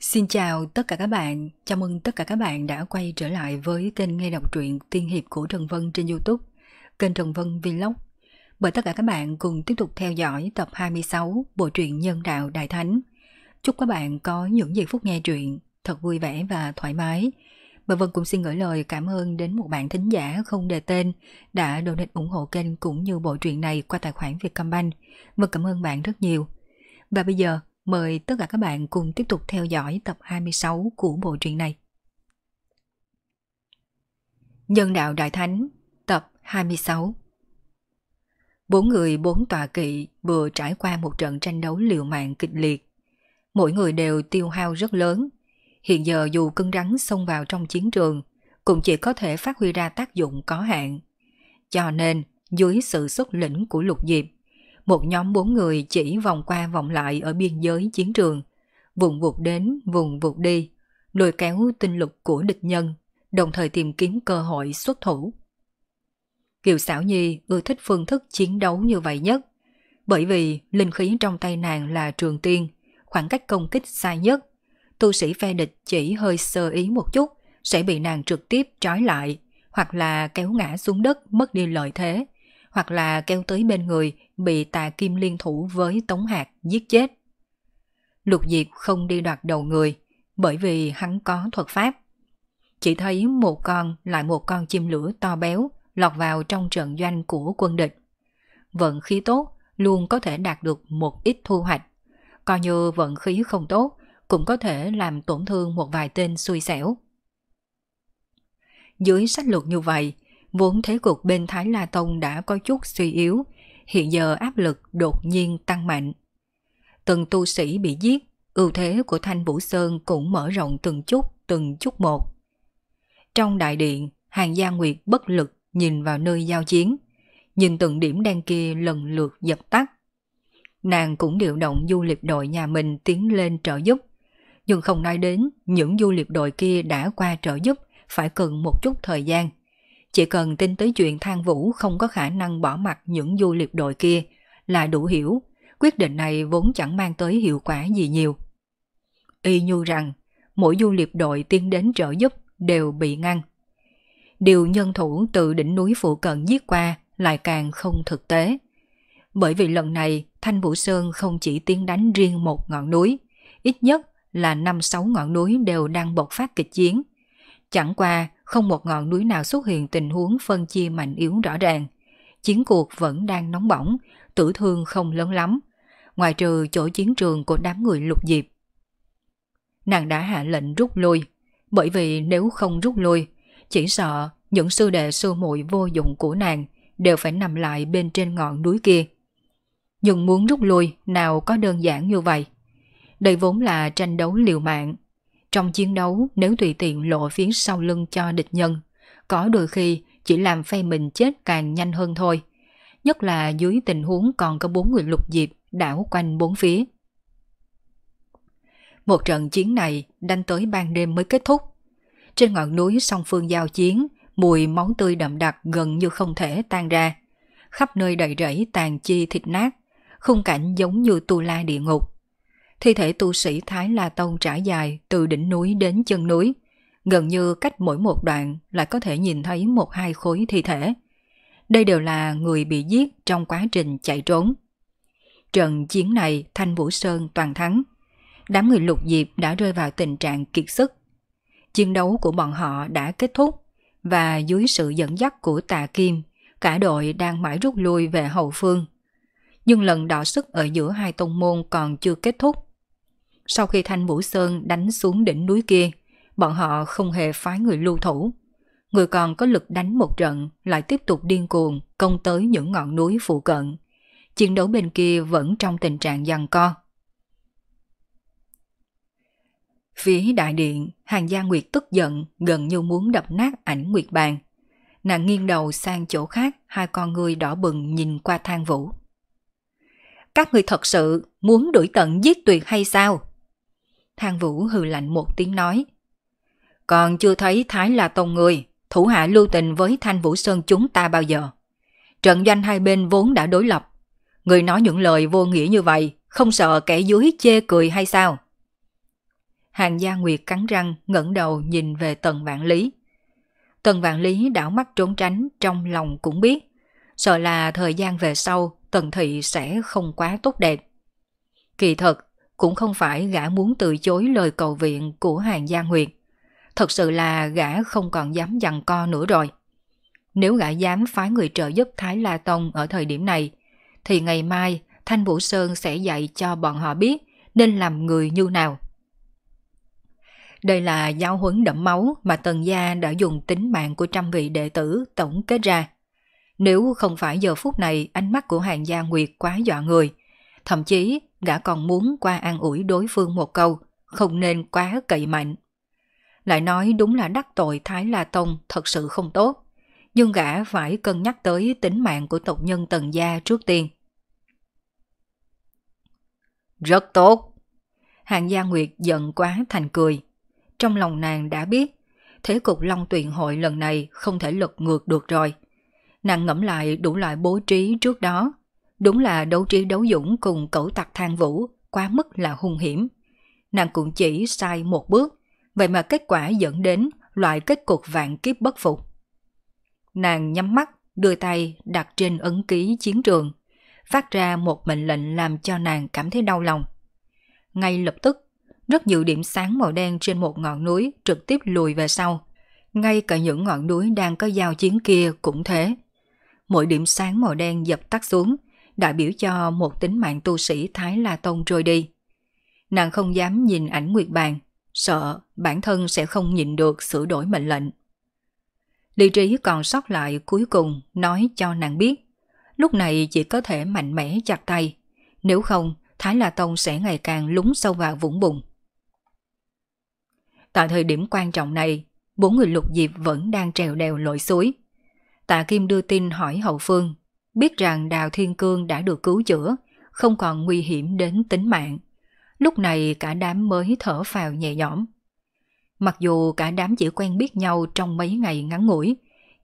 Xin chào tất cả các bạn, chào mừng tất cả các bạn đã quay trở lại với kênh nghe đọc truyện tiên hiệp của Trần Vân trên Youtube, kênh Trần Vân Vlog. Mời tất cả các bạn cùng tiếp tục theo dõi tập 26 bộ truyện Nhân Đạo Đại Thánh. Chúc các bạn có những giây phút nghe truyện thật vui vẻ và thoải mái. Và Vân cũng xin gửi lời cảm ơn đến một bạn thính giả không đề tên đã donate ủng hộ kênh cũng như bộ truyện này qua tài khoản Vietcombank. Vân cảm ơn bạn rất nhiều. Và bây giờ Mời tất cả các bạn cùng tiếp tục theo dõi tập 26 của bộ truyện này. Nhân đạo Đại Thánh, tập 26 Bốn người bốn tòa kỵ vừa trải qua một trận tranh đấu liều mạng kịch liệt. Mỗi người đều tiêu hao rất lớn. Hiện giờ dù cưng rắn xông vào trong chiến trường, cũng chỉ có thể phát huy ra tác dụng có hạn. Cho nên, dưới sự xuất lĩnh của lục diệp, một nhóm bốn người chỉ vòng qua vòng lại ở biên giới chiến trường, vùng vụt đến, vùng vụt đi, lôi kéo tinh lực của địch nhân, đồng thời tìm kiếm cơ hội xuất thủ. Kiều Sảo Nhi ưa thích phương thức chiến đấu như vậy nhất, bởi vì linh khí trong tay nàng là trường tiên, khoảng cách công kích xa nhất. Tu sĩ phe địch chỉ hơi sơ ý một chút sẽ bị nàng trực tiếp trói lại, hoặc là kéo ngã xuống đất mất đi lợi thế, hoặc là kéo tới bên người bị tà kim liên thủ với Tống hạt giết chết. Lục diệt không đi đoạt đầu người, bởi vì hắn có thuật pháp. Chỉ thấy một con lại một con chim lửa to béo lọt vào trong trận doanh của quân địch. Vận khí tốt luôn có thể đạt được một ít thu hoạch. Coi như vận khí không tốt cũng có thể làm tổn thương một vài tên xui xẻo. Dưới sách luật như vậy, vốn thế cục bên Thái La Tông đã có chút suy yếu, hiện giờ áp lực đột nhiên tăng mạnh. Từng tu sĩ bị giết, ưu thế của Thanh Vũ Sơn cũng mở rộng từng chút, từng chút một. Trong đại điện, hàng gia Nguyệt bất lực nhìn vào nơi giao chiến, nhìn từng điểm đen kia lần lượt dập tắt. Nàng cũng điều động du liệp đội nhà mình tiến lên trợ giúp, nhưng không nói đến những du liệp đội kia đã qua trợ giúp phải cần một chút thời gian chỉ cần tin tới chuyện Thang Vũ không có khả năng bỏ mặt những du liệp đội kia là đủ hiểu, quyết định này vốn chẳng mang tới hiệu quả gì nhiều. Y nhu rằng, mỗi du liệp đội tiến đến trợ giúp đều bị ngăn. Điều nhân thủ từ đỉnh núi phụ cận giết qua lại càng không thực tế. Bởi vì lần này, Thanh Vũ Sơn không chỉ tiến đánh riêng một ngọn núi, ít nhất là năm sáu ngọn núi đều đang bộc phát kịch chiến. Chẳng qua, không một ngọn núi nào xuất hiện tình huống phân chia mạnh yếu rõ ràng. Chiến cuộc vẫn đang nóng bỏng, tử thương không lớn lắm, ngoài trừ chỗ chiến trường của đám người lục diệp. Nàng đã hạ lệnh rút lui, bởi vì nếu không rút lui, chỉ sợ những sư đệ sư muội vô dụng của nàng đều phải nằm lại bên trên ngọn núi kia. Nhưng muốn rút lui nào có đơn giản như vậy. Đây vốn là tranh đấu liều mạng trong chiến đấu, nếu tùy tiện lộ phía sau lưng cho địch nhân, có đôi khi chỉ làm phe mình chết càng nhanh hơn thôi. Nhất là dưới tình huống còn có bốn người lục diệp đảo quanh bốn phía. Một trận chiến này đánh tới ban đêm mới kết thúc. Trên ngọn núi song phương giao chiến, mùi máu tươi đậm đặc gần như không thể tan ra. Khắp nơi đầy rẫy tàn chi thịt nát, khung cảnh giống như tu la địa ngục thi thể tu sĩ Thái La Tông trải dài từ đỉnh núi đến chân núi. Gần như cách mỗi một đoạn lại có thể nhìn thấy một hai khối thi thể. Đây đều là người bị giết trong quá trình chạy trốn. Trận chiến này Thanh Vũ Sơn toàn thắng. Đám người lục diệp đã rơi vào tình trạng kiệt sức. Chiến đấu của bọn họ đã kết thúc và dưới sự dẫn dắt của tà kim, cả đội đang mãi rút lui về hậu phương. Nhưng lần đọ sức ở giữa hai tông môn còn chưa kết thúc sau khi Thanh Vũ Sơn đánh xuống đỉnh núi kia, bọn họ không hề phái người lưu thủ. Người còn có lực đánh một trận lại tiếp tục điên cuồng công tới những ngọn núi phụ cận. Chiến đấu bên kia vẫn trong tình trạng giằng co. Phía đại điện, hàng gia Nguyệt tức giận gần như muốn đập nát ảnh Nguyệt bàn. Nàng nghiêng đầu sang chỗ khác, hai con người đỏ bừng nhìn qua thang vũ. Các người thật sự muốn đuổi tận giết tuyệt hay sao? Thang Vũ hừ lạnh một tiếng nói. Còn chưa thấy Thái là tông người, thủ hạ lưu tình với Thanh Vũ Sơn chúng ta bao giờ. Trận doanh hai bên vốn đã đối lập. Người nói những lời vô nghĩa như vậy, không sợ kẻ dưới chê cười hay sao? Hàng Gia Nguyệt cắn răng, ngẩng đầu nhìn về Tần Vạn Lý. Tần Vạn Lý đảo mắt trốn tránh, trong lòng cũng biết. Sợ là thời gian về sau, Tần Thị sẽ không quá tốt đẹp. Kỳ thật, cũng không phải gã muốn từ chối lời cầu viện của Hàng Gia Nguyệt. Thật sự là gã không còn dám dằn co nữa rồi. Nếu gã dám phái người trợ giúp Thái La Tông ở thời điểm này, thì ngày mai Thanh Vũ Sơn sẽ dạy cho bọn họ biết nên làm người như nào. Đây là giáo huấn đẫm máu mà Tần Gia đã dùng tính mạng của trăm vị đệ tử tổng kết ra. Nếu không phải giờ phút này ánh mắt của hàng gia Nguyệt quá dọa người – Thậm chí gã còn muốn qua an ủi đối phương một câu, không nên quá cậy mạnh. Lại nói đúng là đắc tội Thái La Tông thật sự không tốt, nhưng gã phải cân nhắc tới tính mạng của tộc nhân Tần Gia trước tiên. Rất tốt! Hạng Gia Nguyệt giận quá thành cười. Trong lòng nàng đã biết, thế cục Long Tuyền Hội lần này không thể lật ngược được rồi. Nàng ngẫm lại đủ loại bố trí trước đó, Đúng là đấu trí đấu dũng cùng cẩu tặc thang vũ, quá mức là hung hiểm. Nàng cũng chỉ sai một bước, vậy mà kết quả dẫn đến loại kết cục vạn kiếp bất phục. Nàng nhắm mắt, đưa tay đặt trên ấn ký chiến trường, phát ra một mệnh lệnh làm cho nàng cảm thấy đau lòng. Ngay lập tức, rất nhiều điểm sáng màu đen trên một ngọn núi trực tiếp lùi về sau. Ngay cả những ngọn núi đang có giao chiến kia cũng thế. Mỗi điểm sáng màu đen dập tắt xuống, đại biểu cho một tính mạng tu sĩ Thái La Tông trôi đi. Nàng không dám nhìn ảnh Nguyệt Bàn, sợ bản thân sẽ không nhịn được sửa đổi mệnh lệnh. Lý trí còn sót lại cuối cùng nói cho nàng biết, lúc này chỉ có thể mạnh mẽ chặt tay, nếu không Thái La Tông sẽ ngày càng lúng sâu vào vũng bùn. Tại thời điểm quan trọng này, bốn người lục diệp vẫn đang trèo đèo lội suối. Tạ Kim đưa tin hỏi hậu phương biết rằng Đào Thiên Cương đã được cứu chữa, không còn nguy hiểm đến tính mạng. Lúc này cả đám mới thở phào nhẹ nhõm. Mặc dù cả đám chỉ quen biết nhau trong mấy ngày ngắn ngủi,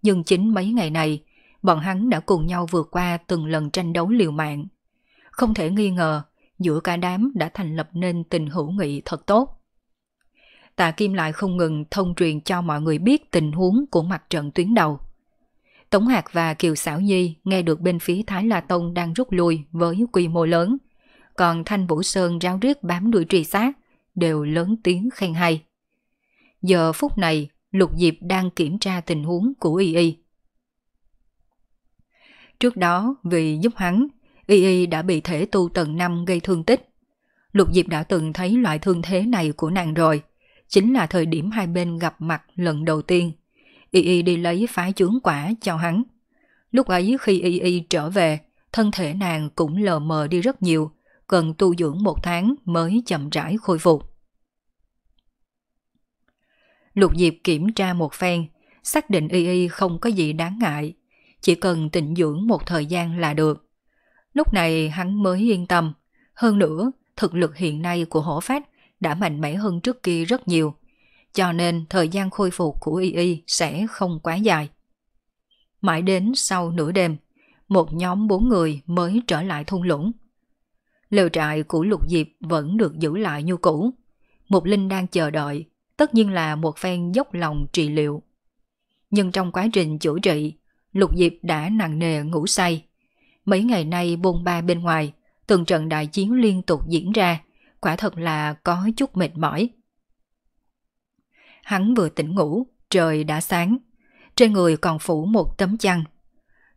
nhưng chính mấy ngày này, bọn hắn đã cùng nhau vượt qua từng lần tranh đấu liều mạng. Không thể nghi ngờ, giữa cả đám đã thành lập nên tình hữu nghị thật tốt. Tạ Kim lại không ngừng thông truyền cho mọi người biết tình huống của mặt trận tuyến đầu – Tống Hạc và Kiều Sảo Nhi nghe được bên phía Thái La Tông đang rút lui với quy mô lớn, còn Thanh Vũ Sơn ráo riết bám đuổi truy sát, đều lớn tiếng khen hay. Giờ phút này, Lục Diệp đang kiểm tra tình huống của Y Y. Trước đó, vì giúp hắn, Y Y đã bị thể tu tầng 5 gây thương tích. Lục Diệp đã từng thấy loại thương thế này của nàng rồi, chính là thời điểm hai bên gặp mặt lần đầu tiên – Y Y đi lấy phái chướng quả cho hắn. Lúc ấy khi Y Y trở về, thân thể nàng cũng lờ mờ đi rất nhiều, cần tu dưỡng một tháng mới chậm rãi khôi phục. Lục Diệp kiểm tra một phen, xác định Y Y không có gì đáng ngại, chỉ cần tịnh dưỡng một thời gian là được. Lúc này hắn mới yên tâm, hơn nữa thực lực hiện nay của hổ Phách đã mạnh mẽ hơn trước kia rất nhiều, cho nên thời gian khôi phục của Y Y sẽ không quá dài. Mãi đến sau nửa đêm, một nhóm bốn người mới trở lại thung lũng. Lều trại của Lục Diệp vẫn được giữ lại như cũ. Một Linh đang chờ đợi, tất nhiên là một phen dốc lòng trị liệu. Nhưng trong quá trình chữa trị, Lục Diệp đã nặng nề ngủ say. Mấy ngày nay bôn ba bên ngoài, từng trận đại chiến liên tục diễn ra, quả thật là có chút mệt mỏi hắn vừa tỉnh ngủ, trời đã sáng. Trên người còn phủ một tấm chăn.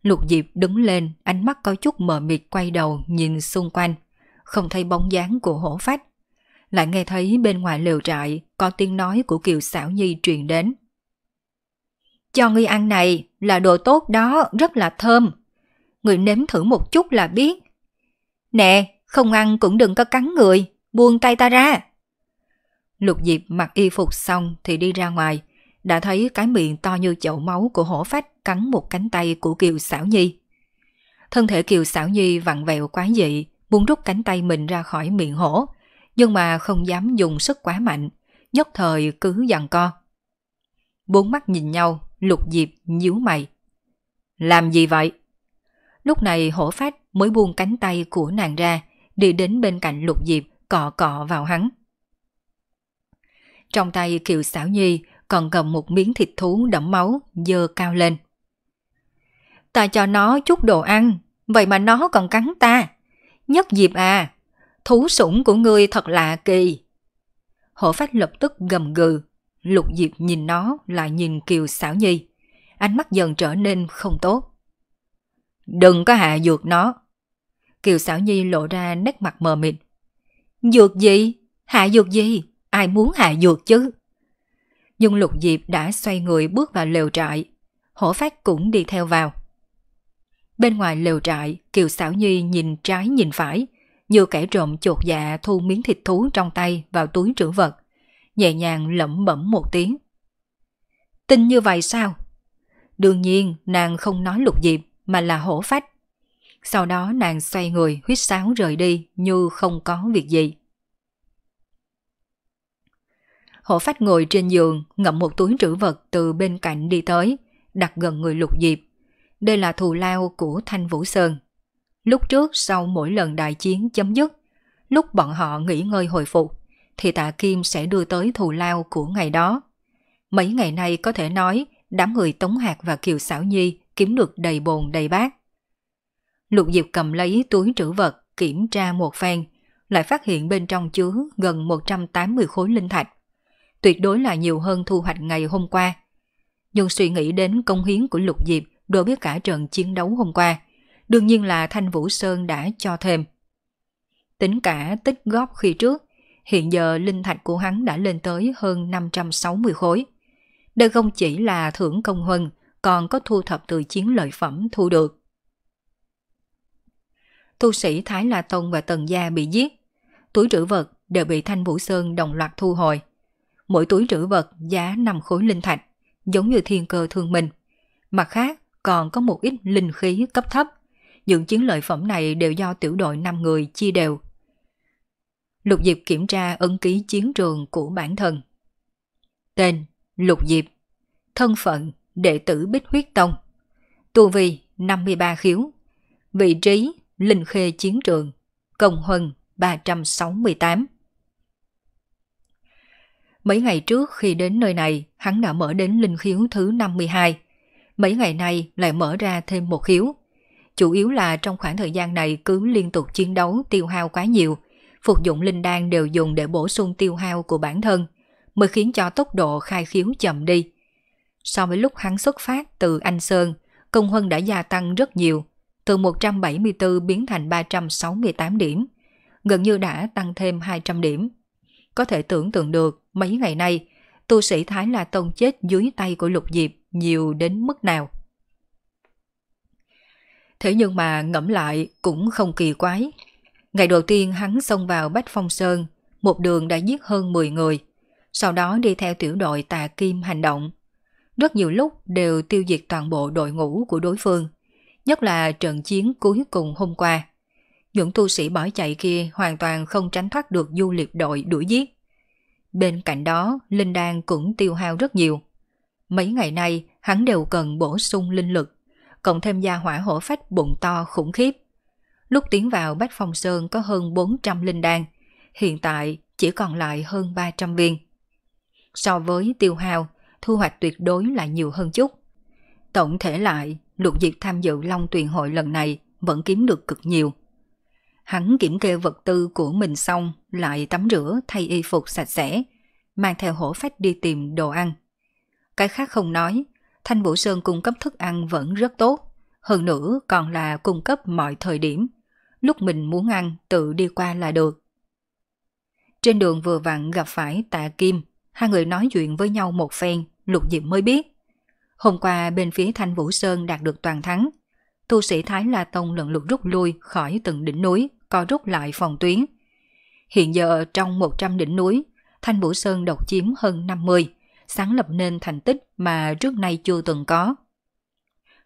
Lục Diệp đứng lên, ánh mắt có chút mờ mịt quay đầu nhìn xung quanh, không thấy bóng dáng của hổ phách. Lại nghe thấy bên ngoài lều trại có tiếng nói của Kiều xảo Nhi truyền đến. Cho ngươi ăn này là đồ tốt đó, rất là thơm. Người nếm thử một chút là biết. Nè, không ăn cũng đừng có cắn người, buông tay ta ra. Lục Diệp mặc y phục xong thì đi ra ngoài, đã thấy cái miệng to như chậu máu của hổ phách cắn một cánh tay của Kiều Sảo Nhi. Thân thể Kiều Sảo Nhi vặn vẹo quá dị, muốn rút cánh tay mình ra khỏi miệng hổ, nhưng mà không dám dùng sức quá mạnh, nhất thời cứ dằn co. Bốn mắt nhìn nhau, Lục Diệp nhíu mày. Làm gì vậy? Lúc này hổ phách mới buông cánh tay của nàng ra, đi đến bên cạnh Lục Diệp cọ cọ vào hắn. Trong tay Kiều Sảo Nhi còn cầm một miếng thịt thú đẫm máu dơ cao lên. Ta cho nó chút đồ ăn, vậy mà nó còn cắn ta. Nhất dịp à, thú sủng của ngươi thật lạ kỳ. Hổ phách lập tức gầm gừ, lục diệp nhìn nó lại nhìn Kiều Sảo Nhi. Ánh mắt dần trở nên không tốt. Đừng có hạ dược nó. Kiều Sảo Nhi lộ ra nét mặt mờ mịt. Dược gì? Hạ dược gì? ai muốn hạ dược chứ? Dung lục diệp đã xoay người bước vào lều trại, hổ phát cũng đi theo vào. Bên ngoài lều trại, Kiều Sảo Nhi nhìn trái nhìn phải, như kẻ trộm chột dạ thu miếng thịt thú trong tay vào túi trữ vật, nhẹ nhàng lẩm bẩm một tiếng. Tin như vậy sao? Đương nhiên nàng không nói lục diệp mà là hổ phách. Sau đó nàng xoay người huyết sáo rời đi như không có việc gì. Hổ phách ngồi trên giường, ngậm một túi trữ vật từ bên cạnh đi tới, đặt gần người lục diệp. Đây là thù lao của Thanh Vũ Sơn. Lúc trước sau mỗi lần đại chiến chấm dứt, lúc bọn họ nghỉ ngơi hồi phục, thì tạ Kim sẽ đưa tới thù lao của ngày đó. Mấy ngày nay có thể nói đám người Tống Hạc và Kiều xảo Nhi kiếm được đầy bồn đầy bát. Lục Diệp cầm lấy túi trữ vật kiểm tra một phen, lại phát hiện bên trong chứa gần 180 khối linh thạch tuyệt đối là nhiều hơn thu hoạch ngày hôm qua. Nhưng suy nghĩ đến công hiến của Lục Diệp đối với cả trận chiến đấu hôm qua, đương nhiên là Thanh Vũ Sơn đã cho thêm. Tính cả tích góp khi trước, hiện giờ linh thạch của hắn đã lên tới hơn 560 khối. Đây không chỉ là thưởng công huân, còn có thu thập từ chiến lợi phẩm thu được. Tu sĩ Thái La Tông và Tần Gia bị giết, túi trữ vật đều bị Thanh Vũ Sơn đồng loạt thu hồi mỗi túi trữ vật giá 5 khối linh thạch, giống như thiên cơ thường mình. Mặt khác, còn có một ít linh khí cấp thấp. Những chiến lợi phẩm này đều do tiểu đội 5 người chia đều. Lục Diệp kiểm tra ấn ký chiến trường của bản thân. Tên Lục Diệp Thân phận Đệ tử Bích Huyết Tông Tu Vi 53 khiếu Vị trí Linh Khê Chiến trường Công Huân 368 Mấy ngày trước khi đến nơi này, hắn đã mở đến linh khiếu thứ 52. Mấy ngày nay lại mở ra thêm một khiếu. Chủ yếu là trong khoảng thời gian này cứ liên tục chiến đấu tiêu hao quá nhiều. Phục dụng linh đan đều dùng để bổ sung tiêu hao của bản thân, mới khiến cho tốc độ khai khiếu chậm đi. So với lúc hắn xuất phát từ Anh Sơn, công huân đã gia tăng rất nhiều, từ 174 biến thành 368 điểm, gần như đã tăng thêm 200 điểm. Có thể tưởng tượng được mấy ngày nay, tu sĩ Thái La Tông chết dưới tay của Lục Diệp nhiều đến mức nào. Thế nhưng mà ngẫm lại cũng không kỳ quái. Ngày đầu tiên hắn xông vào Bách Phong Sơn, một đường đã giết hơn 10 người, sau đó đi theo tiểu đội tà kim hành động. Rất nhiều lúc đều tiêu diệt toàn bộ đội ngũ của đối phương, nhất là trận chiến cuối cùng hôm qua những tu sĩ bỏ chạy kia hoàn toàn không tránh thoát được du liệt đội đuổi giết. Bên cạnh đó, linh đan cũng tiêu hao rất nhiều. Mấy ngày nay, hắn đều cần bổ sung linh lực, cộng thêm gia hỏa hổ phách bụng to khủng khiếp. Lúc tiến vào Bách Phong Sơn có hơn 400 linh đan, hiện tại chỉ còn lại hơn 300 viên. So với tiêu hao, thu hoạch tuyệt đối là nhiều hơn chút. Tổng thể lại, lục diệp tham dự Long Tuyền Hội lần này vẫn kiếm được cực nhiều – Hắn kiểm kê vật tư của mình xong, lại tắm rửa, thay y phục sạch sẽ, mang theo hổ phách đi tìm đồ ăn. Cái khác không nói, Thanh Vũ Sơn cung cấp thức ăn vẫn rất tốt, hơn nữa còn là cung cấp mọi thời điểm. Lúc mình muốn ăn, tự đi qua là được. Trên đường vừa vặn gặp phải Tạ Kim, hai người nói chuyện với nhau một phen, Lục diệm mới biết. Hôm qua bên phía Thanh Vũ Sơn đạt được toàn thắng, tu sĩ Thái La Tông lần lượt rút lui khỏi từng đỉnh núi có rút lại phòng tuyến. Hiện giờ trong 100 đỉnh núi, Thanh Vũ Sơn độc chiếm hơn 50, sáng lập nên thành tích mà trước nay chưa từng có.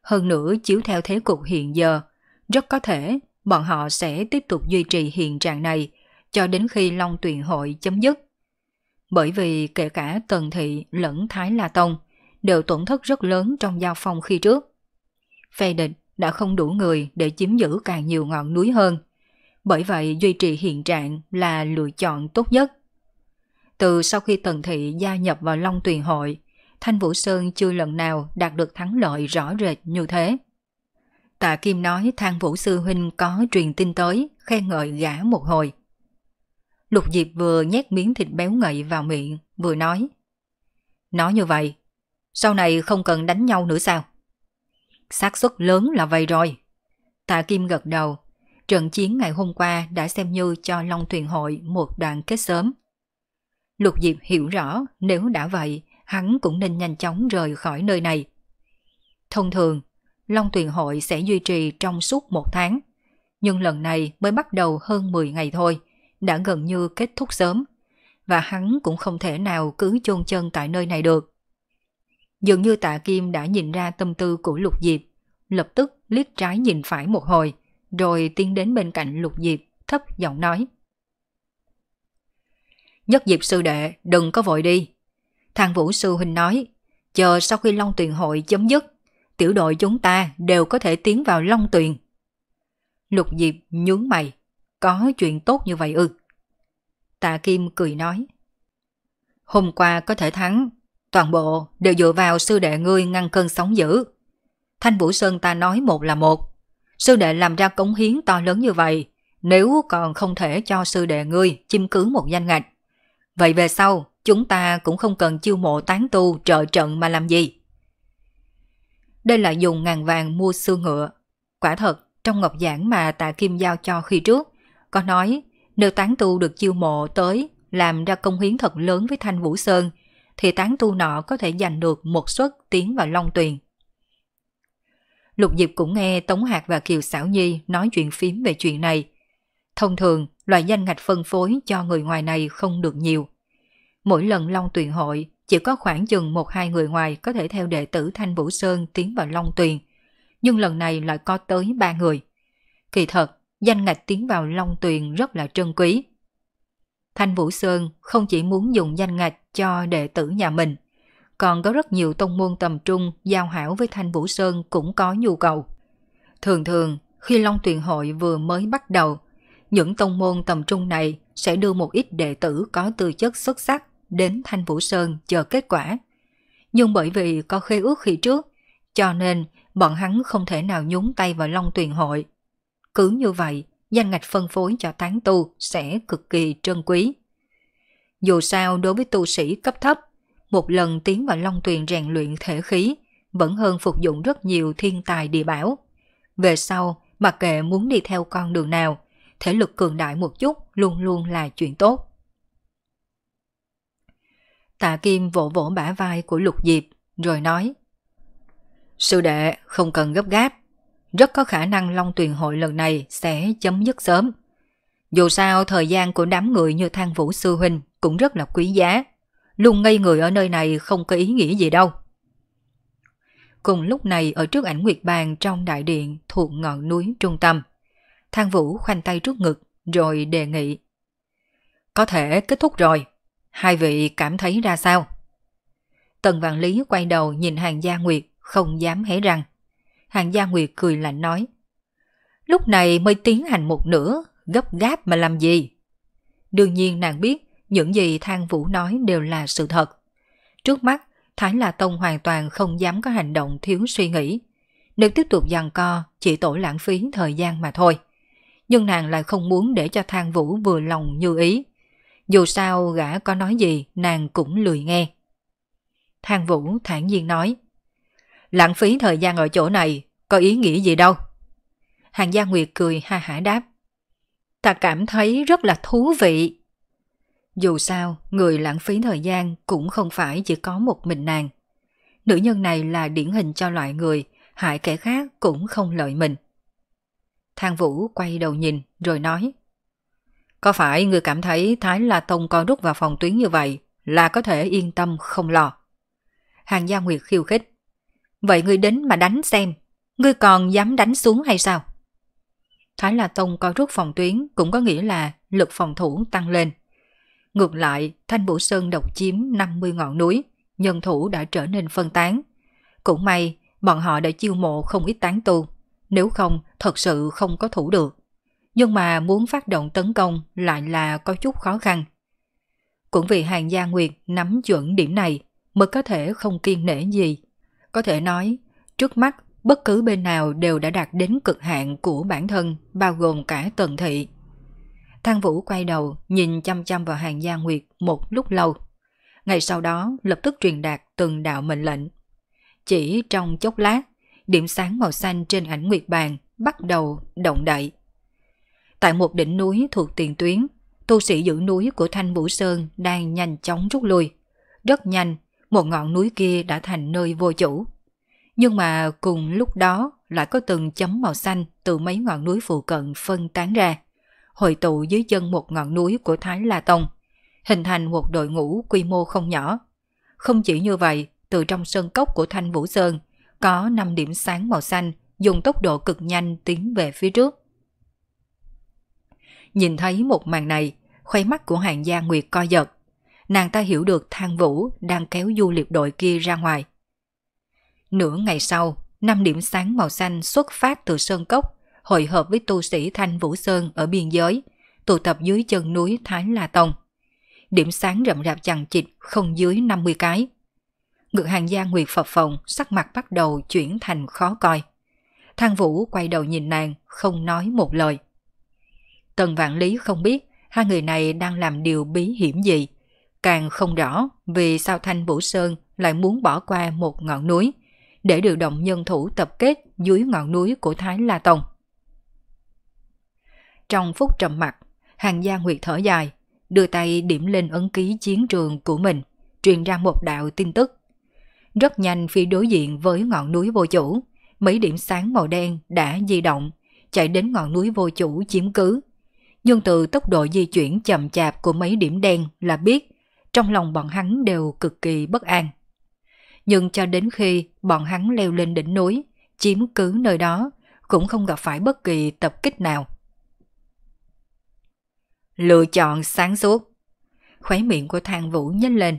Hơn nữa chiếu theo thế cục hiện giờ, rất có thể bọn họ sẽ tiếp tục duy trì hiện trạng này cho đến khi Long Tuyền Hội chấm dứt. Bởi vì kể cả Tần Thị lẫn Thái La Tông đều tổn thất rất lớn trong giao phong khi trước. Phe địch đã không đủ người để chiếm giữ càng nhiều ngọn núi hơn – bởi vậy duy trì hiện trạng là lựa chọn tốt nhất. Từ sau khi Tần Thị gia nhập vào Long Tuyền Hội, Thanh Vũ Sơn chưa lần nào đạt được thắng lợi rõ rệt như thế. Tạ Kim nói Thang Vũ Sư Huynh có truyền tin tới, khen ngợi gã một hồi. Lục Diệp vừa nhét miếng thịt béo ngậy vào miệng, vừa nói. Nói như vậy, sau này không cần đánh nhau nữa sao? xác suất lớn là vậy rồi. Tạ Kim gật đầu, Trận chiến ngày hôm qua đã xem như cho Long Thuyền Hội một đoạn kết sớm. Lục Diệp hiểu rõ nếu đã vậy, hắn cũng nên nhanh chóng rời khỏi nơi này. Thông thường, Long Thuyền Hội sẽ duy trì trong suốt một tháng, nhưng lần này mới bắt đầu hơn 10 ngày thôi, đã gần như kết thúc sớm, và hắn cũng không thể nào cứ chôn chân tại nơi này được. Dường như tạ Kim đã nhìn ra tâm tư của Lục Diệp, lập tức liếc trái nhìn phải một hồi, rồi tiến đến bên cạnh Lục Diệp, thấp giọng nói. Nhất Diệp sư đệ, đừng có vội đi. Thang Vũ sư huynh nói, chờ sau khi Long Tuyền hội chấm dứt, tiểu đội chúng ta đều có thể tiến vào Long Tuyền. Lục Diệp nhướng mày, có chuyện tốt như vậy ư? Tạ Kim cười nói, hôm qua có thể thắng, toàn bộ đều dựa vào sư đệ ngươi ngăn cơn sóng dữ. Thanh Vũ Sơn ta nói một là một, sư đệ làm ra cống hiến to lớn như vậy, nếu còn không thể cho sư đệ ngươi chiếm cứ một danh ngạch. Vậy về sau, chúng ta cũng không cần chiêu mộ tán tu trợ trận mà làm gì. Đây là dùng ngàn vàng mua xương ngựa. Quả thật, trong ngọc giản mà tạ kim giao cho khi trước, có nói nếu tán tu được chiêu mộ tới làm ra công hiến thật lớn với Thanh Vũ Sơn, thì tán tu nọ có thể giành được một suất tiến vào Long Tuyền. Lục Diệp cũng nghe Tống Hạc và Kiều Sảo Nhi nói chuyện phím về chuyện này. Thông thường, loại danh ngạch phân phối cho người ngoài này không được nhiều. Mỗi lần Long Tuyền hội, chỉ có khoảng chừng một hai người ngoài có thể theo đệ tử Thanh Vũ Sơn tiến vào Long Tuyền. Nhưng lần này lại có tới ba người. Kỳ thật, danh ngạch tiến vào Long Tuyền rất là trân quý. Thanh Vũ Sơn không chỉ muốn dùng danh ngạch cho đệ tử nhà mình, còn có rất nhiều tông môn tầm trung giao hảo với Thanh Vũ Sơn cũng có nhu cầu. Thường thường, khi Long Tuyền Hội vừa mới bắt đầu, những tông môn tầm trung này sẽ đưa một ít đệ tử có tư chất xuất sắc đến Thanh Vũ Sơn chờ kết quả. Nhưng bởi vì có khê ước khi trước, cho nên bọn hắn không thể nào nhúng tay vào Long Tuyền Hội. Cứ như vậy, danh ngạch phân phối cho tán tu sẽ cực kỳ trân quý. Dù sao đối với tu sĩ cấp thấp một lần tiến vào Long Tuyền rèn luyện thể khí, vẫn hơn phục dụng rất nhiều thiên tài địa bảo. Về sau, mặc kệ muốn đi theo con đường nào, thể lực cường đại một chút luôn luôn là chuyện tốt. Tạ Kim vỗ vỗ bả vai của Lục Diệp, rồi nói Sư đệ không cần gấp gáp, rất có khả năng Long Tuyền hội lần này sẽ chấm dứt sớm. Dù sao thời gian của đám người như Thang Vũ Sư Huynh cũng rất là quý giá luôn ngây người ở nơi này không có ý nghĩa gì đâu. Cùng lúc này ở trước ảnh nguyệt bàn trong đại điện thuộc ngọn núi trung tâm, Thang Vũ khoanh tay trước ngực rồi đề nghị. Có thể kết thúc rồi, hai vị cảm thấy ra sao? Tần Vạn Lý quay đầu nhìn hàng gia Nguyệt, không dám hé răng. Hàng gia Nguyệt cười lạnh nói. Lúc này mới tiến hành một nửa, gấp gáp mà làm gì? Đương nhiên nàng biết những gì Thang Vũ nói đều là sự thật. Trước mắt, Thái La Tông hoàn toàn không dám có hành động thiếu suy nghĩ. Nếu tiếp tục giằng co, chỉ tổ lãng phí thời gian mà thôi. Nhưng nàng lại không muốn để cho Thang Vũ vừa lòng như ý. Dù sao gã có nói gì, nàng cũng lười nghe. Thang Vũ thản nhiên nói. Lãng phí thời gian ở chỗ này, có ý nghĩa gì đâu. Hàng Gia Nguyệt cười ha hả đáp. Ta cảm thấy rất là thú vị. Dù sao, người lãng phí thời gian cũng không phải chỉ có một mình nàng. Nữ nhân này là điển hình cho loại người, hại kẻ khác cũng không lợi mình. Thang Vũ quay đầu nhìn rồi nói Có phải người cảm thấy Thái La Tông con rút vào phòng tuyến như vậy là có thể yên tâm không lo? Hàng Gia Nguyệt khiêu khích Vậy ngươi đến mà đánh xem, ngươi còn dám đánh xuống hay sao? Thái La Tông có rút phòng tuyến cũng có nghĩa là lực phòng thủ tăng lên. Ngược lại, Thanh Vũ Sơn độc chiếm 50 ngọn núi, nhân thủ đã trở nên phân tán. Cũng may, bọn họ đã chiêu mộ không ít tán tu, nếu không thật sự không có thủ được. Nhưng mà muốn phát động tấn công lại là có chút khó khăn. Cũng vì Hàng Gia Nguyệt nắm chuẩn điểm này mới có thể không kiên nể gì. Có thể nói, trước mắt bất cứ bên nào đều đã đạt đến cực hạn của bản thân, bao gồm cả tần thị. Thang Vũ quay đầu, nhìn chăm chăm vào hàng gia Nguyệt một lúc lâu. Ngày sau đó, lập tức truyền đạt từng đạo mệnh lệnh. Chỉ trong chốc lát, điểm sáng màu xanh trên ảnh Nguyệt bàn bắt đầu động đậy. Tại một đỉnh núi thuộc tiền tuyến, tu sĩ giữ núi của Thanh Vũ Sơn đang nhanh chóng rút lui. Rất nhanh, một ngọn núi kia đã thành nơi vô chủ. Nhưng mà cùng lúc đó lại có từng chấm màu xanh từ mấy ngọn núi phụ cận phân tán ra hội tụ dưới chân một ngọn núi của Thái La Tông, hình thành một đội ngũ quy mô không nhỏ. Không chỉ như vậy, từ trong sơn cốc của Thanh Vũ Sơn, có 5 điểm sáng màu xanh dùng tốc độ cực nhanh tiến về phía trước. Nhìn thấy một màn này, khoay mắt của hàng gia Nguyệt co giật. Nàng ta hiểu được Thang Vũ đang kéo du liệp đội kia ra ngoài. Nửa ngày sau, năm điểm sáng màu xanh xuất phát từ sơn cốc, hội hợp với tu sĩ Thanh Vũ Sơn ở biên giới, tụ tập dưới chân núi Thái La Tông. Điểm sáng rậm rạp chằng chịt không dưới 50 cái. ngự hàng gia Nguyệt Phật Phòng sắc mặt bắt đầu chuyển thành khó coi. Thang Vũ quay đầu nhìn nàng, không nói một lời. Tần Vạn Lý không biết hai người này đang làm điều bí hiểm gì. Càng không rõ vì sao Thanh Vũ Sơn lại muốn bỏ qua một ngọn núi để điều động nhân thủ tập kết dưới ngọn núi của Thái La Tông. Trong phút trầm mặt, hàng gia nguyệt thở dài, đưa tay điểm lên ấn ký chiến trường của mình, truyền ra một đạo tin tức. Rất nhanh phía đối diện với ngọn núi vô chủ, mấy điểm sáng màu đen đã di động, chạy đến ngọn núi vô chủ chiếm cứ. Nhưng từ tốc độ di chuyển chậm chạp của mấy điểm đen là biết, trong lòng bọn hắn đều cực kỳ bất an. Nhưng cho đến khi bọn hắn leo lên đỉnh núi, chiếm cứ nơi đó, cũng không gặp phải bất kỳ tập kích nào. Lựa chọn sáng suốt. Khóe miệng của thang vũ nhếch lên.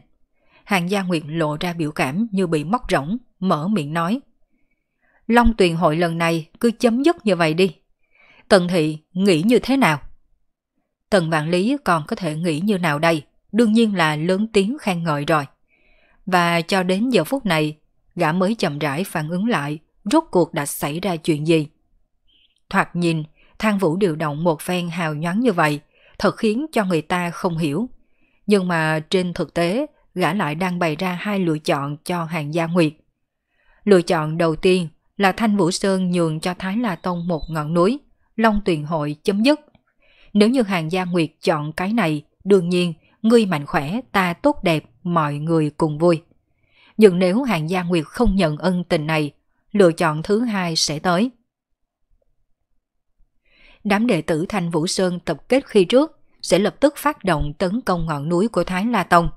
Hàng gia Nguyệt lộ ra biểu cảm như bị móc rỗng, mở miệng nói. Long tuyền hội lần này cứ chấm dứt như vậy đi. Tần thị nghĩ như thế nào? Tần Vạn Lý còn có thể nghĩ như nào đây? Đương nhiên là lớn tiếng khen ngợi rồi. Và cho đến giờ phút này, gã mới chậm rãi phản ứng lại rốt cuộc đã xảy ra chuyện gì. Thoạt nhìn, thang vũ điều động một phen hào nhoáng như vậy, thật khiến cho người ta không hiểu. Nhưng mà trên thực tế, gã lại đang bày ra hai lựa chọn cho hàng gia Nguyệt. Lựa chọn đầu tiên là Thanh Vũ Sơn nhường cho Thái La Tông một ngọn núi, Long Tuyền Hội chấm dứt. Nếu như hàng gia Nguyệt chọn cái này, đương nhiên, ngươi mạnh khỏe, ta tốt đẹp, mọi người cùng vui. Nhưng nếu hàng gia Nguyệt không nhận ân tình này, lựa chọn thứ hai sẽ tới đám đệ tử Thanh Vũ Sơn tập kết khi trước sẽ lập tức phát động tấn công ngọn núi của Thái La Tông.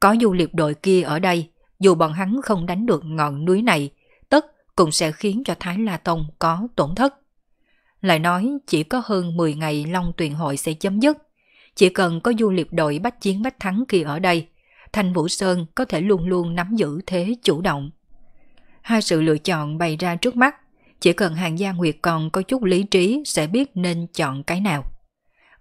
Có du liệt đội kia ở đây, dù bọn hắn không đánh được ngọn núi này, tất cũng sẽ khiến cho Thái La Tông có tổn thất. Lại nói chỉ có hơn 10 ngày Long Tuyền Hội sẽ chấm dứt. Chỉ cần có du liệt đội bách chiến bách thắng kia ở đây, Thanh Vũ Sơn có thể luôn luôn nắm giữ thế chủ động. Hai sự lựa chọn bày ra trước mắt, chỉ cần Hàng Gia Nguyệt còn có chút lý trí sẽ biết nên chọn cái nào.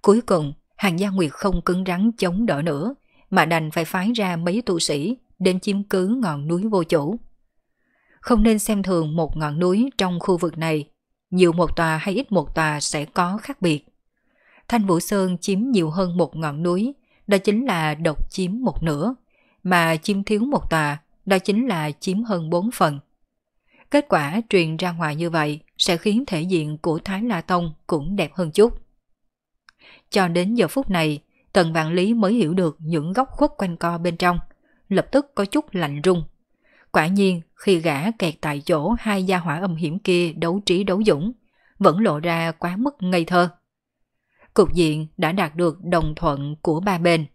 Cuối cùng, Hàng Gia Nguyệt không cứng rắn chống đỡ nữa, mà đành phải phái ra mấy tu sĩ đến chiếm cứ ngọn núi vô chủ. Không nên xem thường một ngọn núi trong khu vực này, nhiều một tòa hay ít một tòa sẽ có khác biệt. Thanh Vũ Sơn chiếm nhiều hơn một ngọn núi, đó chính là độc chiếm một nửa, mà chiếm thiếu một tòa, đó chính là chiếm hơn bốn phần. Kết quả truyền ra ngoài như vậy sẽ khiến thể diện của Thái La Tông cũng đẹp hơn chút. Cho đến giờ phút này, Tần Vạn Lý mới hiểu được những góc khuất quanh co bên trong, lập tức có chút lạnh rung. Quả nhiên, khi gã kẹt tại chỗ hai gia hỏa âm hiểm kia đấu trí đấu dũng, vẫn lộ ra quá mức ngây thơ. Cục diện đã đạt được đồng thuận của ba bên,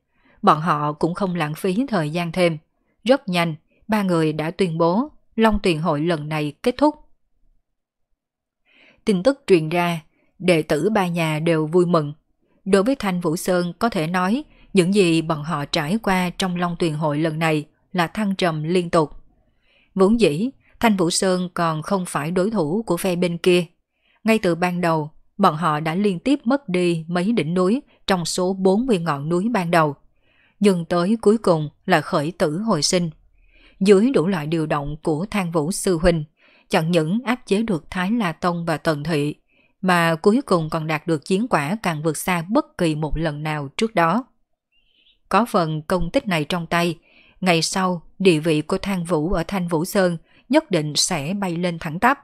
bọn họ cũng không lãng phí thời gian thêm. Rất nhanh, ba người đã tuyên bố Long tuyển hội lần này kết thúc. Tin tức truyền ra, đệ tử ba nhà đều vui mừng. Đối với Thanh Vũ Sơn có thể nói những gì bọn họ trải qua trong Long tuyển hội lần này là thăng trầm liên tục. Vốn dĩ, Thanh Vũ Sơn còn không phải đối thủ của phe bên kia. Ngay từ ban đầu, bọn họ đã liên tiếp mất đi mấy đỉnh núi trong số 40 ngọn núi ban đầu. Nhưng tới cuối cùng là khởi tử hồi sinh dưới đủ loại điều động của Thang Vũ Sư Huynh, chẳng những áp chế được Thái La Tông và Tần Thị, mà cuối cùng còn đạt được chiến quả càng vượt xa bất kỳ một lần nào trước đó. Có phần công tích này trong tay, ngày sau địa vị của Thang Vũ ở Thanh Vũ Sơn nhất định sẽ bay lên thẳng tắp.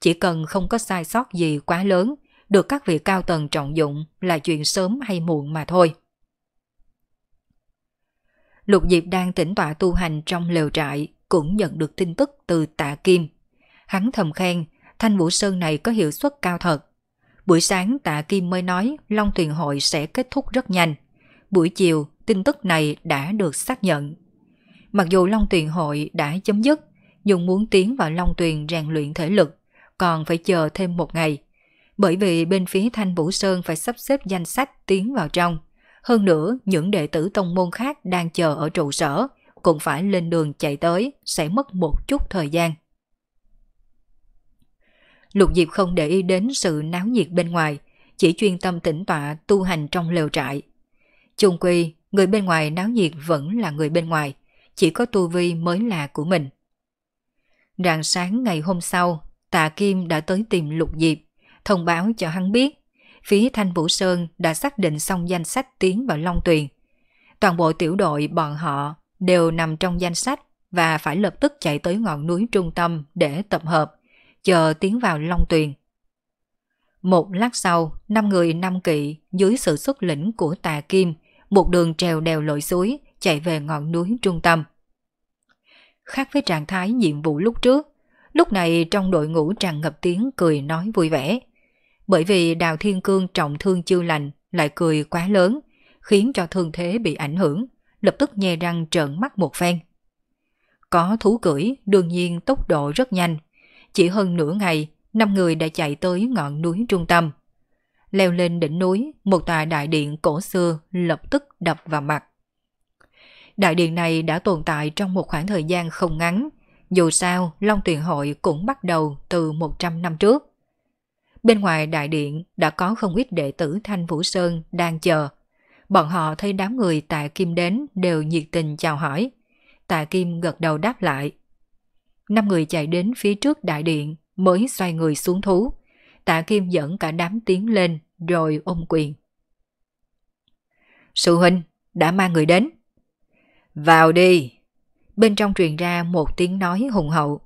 Chỉ cần không có sai sót gì quá lớn, được các vị cao tầng trọng dụng là chuyện sớm hay muộn mà thôi. Lục Diệp đang tĩnh tọa tu hành trong lều trại cũng nhận được tin tức từ tạ Kim. Hắn thầm khen, Thanh Vũ Sơn này có hiệu suất cao thật. Buổi sáng tạ Kim mới nói Long Thuyền Hội sẽ kết thúc rất nhanh. Buổi chiều, tin tức này đã được xác nhận. Mặc dù Long Tuyền Hội đã chấm dứt, nhưng muốn tiến vào Long Tuyền rèn luyện thể lực, còn phải chờ thêm một ngày. Bởi vì bên phía Thanh Vũ Sơn phải sắp xếp danh sách tiến vào trong – hơn nữa, những đệ tử tông môn khác đang chờ ở trụ sở, cũng phải lên đường chạy tới, sẽ mất một chút thời gian. Lục Diệp không để ý đến sự náo nhiệt bên ngoài, chỉ chuyên tâm tĩnh tọa tu hành trong lều trại. Chung quy, người bên ngoài náo nhiệt vẫn là người bên ngoài, chỉ có tu vi mới là của mình. Rạng sáng ngày hôm sau, Tạ Kim đã tới tìm Lục Diệp, thông báo cho hắn biết phía Thanh Vũ Sơn đã xác định xong danh sách Tiến vào Long Tuyền. Toàn bộ tiểu đội bọn họ đều nằm trong danh sách và phải lập tức chạy tới ngọn núi trung tâm để tập hợp, chờ tiến vào Long Tuyền. Một lát sau, năm người năm kỵ dưới sự xuất lĩnh của tà kim, một đường trèo đèo lội suối chạy về ngọn núi trung tâm. Khác với trạng thái nhiệm vụ lúc trước, lúc này trong đội ngũ tràn ngập tiếng cười nói vui vẻ – bởi vì Đào Thiên Cương trọng thương chưa lành lại cười quá lớn, khiến cho thương thế bị ảnh hưởng, lập tức nhè răng trợn mắt một phen. Có thú cưỡi, đương nhiên tốc độ rất nhanh. Chỉ hơn nửa ngày, năm người đã chạy tới ngọn núi trung tâm. Leo lên đỉnh núi, một tòa đại điện cổ xưa lập tức đập vào mặt. Đại điện này đã tồn tại trong một khoảng thời gian không ngắn, dù sao Long Tuyền Hội cũng bắt đầu từ 100 năm trước. Bên ngoài đại điện đã có không ít đệ tử Thanh Vũ Sơn đang chờ. Bọn họ thấy đám người tại Kim đến đều nhiệt tình chào hỏi. Tạ Kim gật đầu đáp lại. Năm người chạy đến phía trước đại điện mới xoay người xuống thú. Tạ Kim dẫn cả đám tiến lên rồi ôm quyền. Sư huynh đã mang người đến. Vào đi. Bên trong truyền ra một tiếng nói hùng hậu.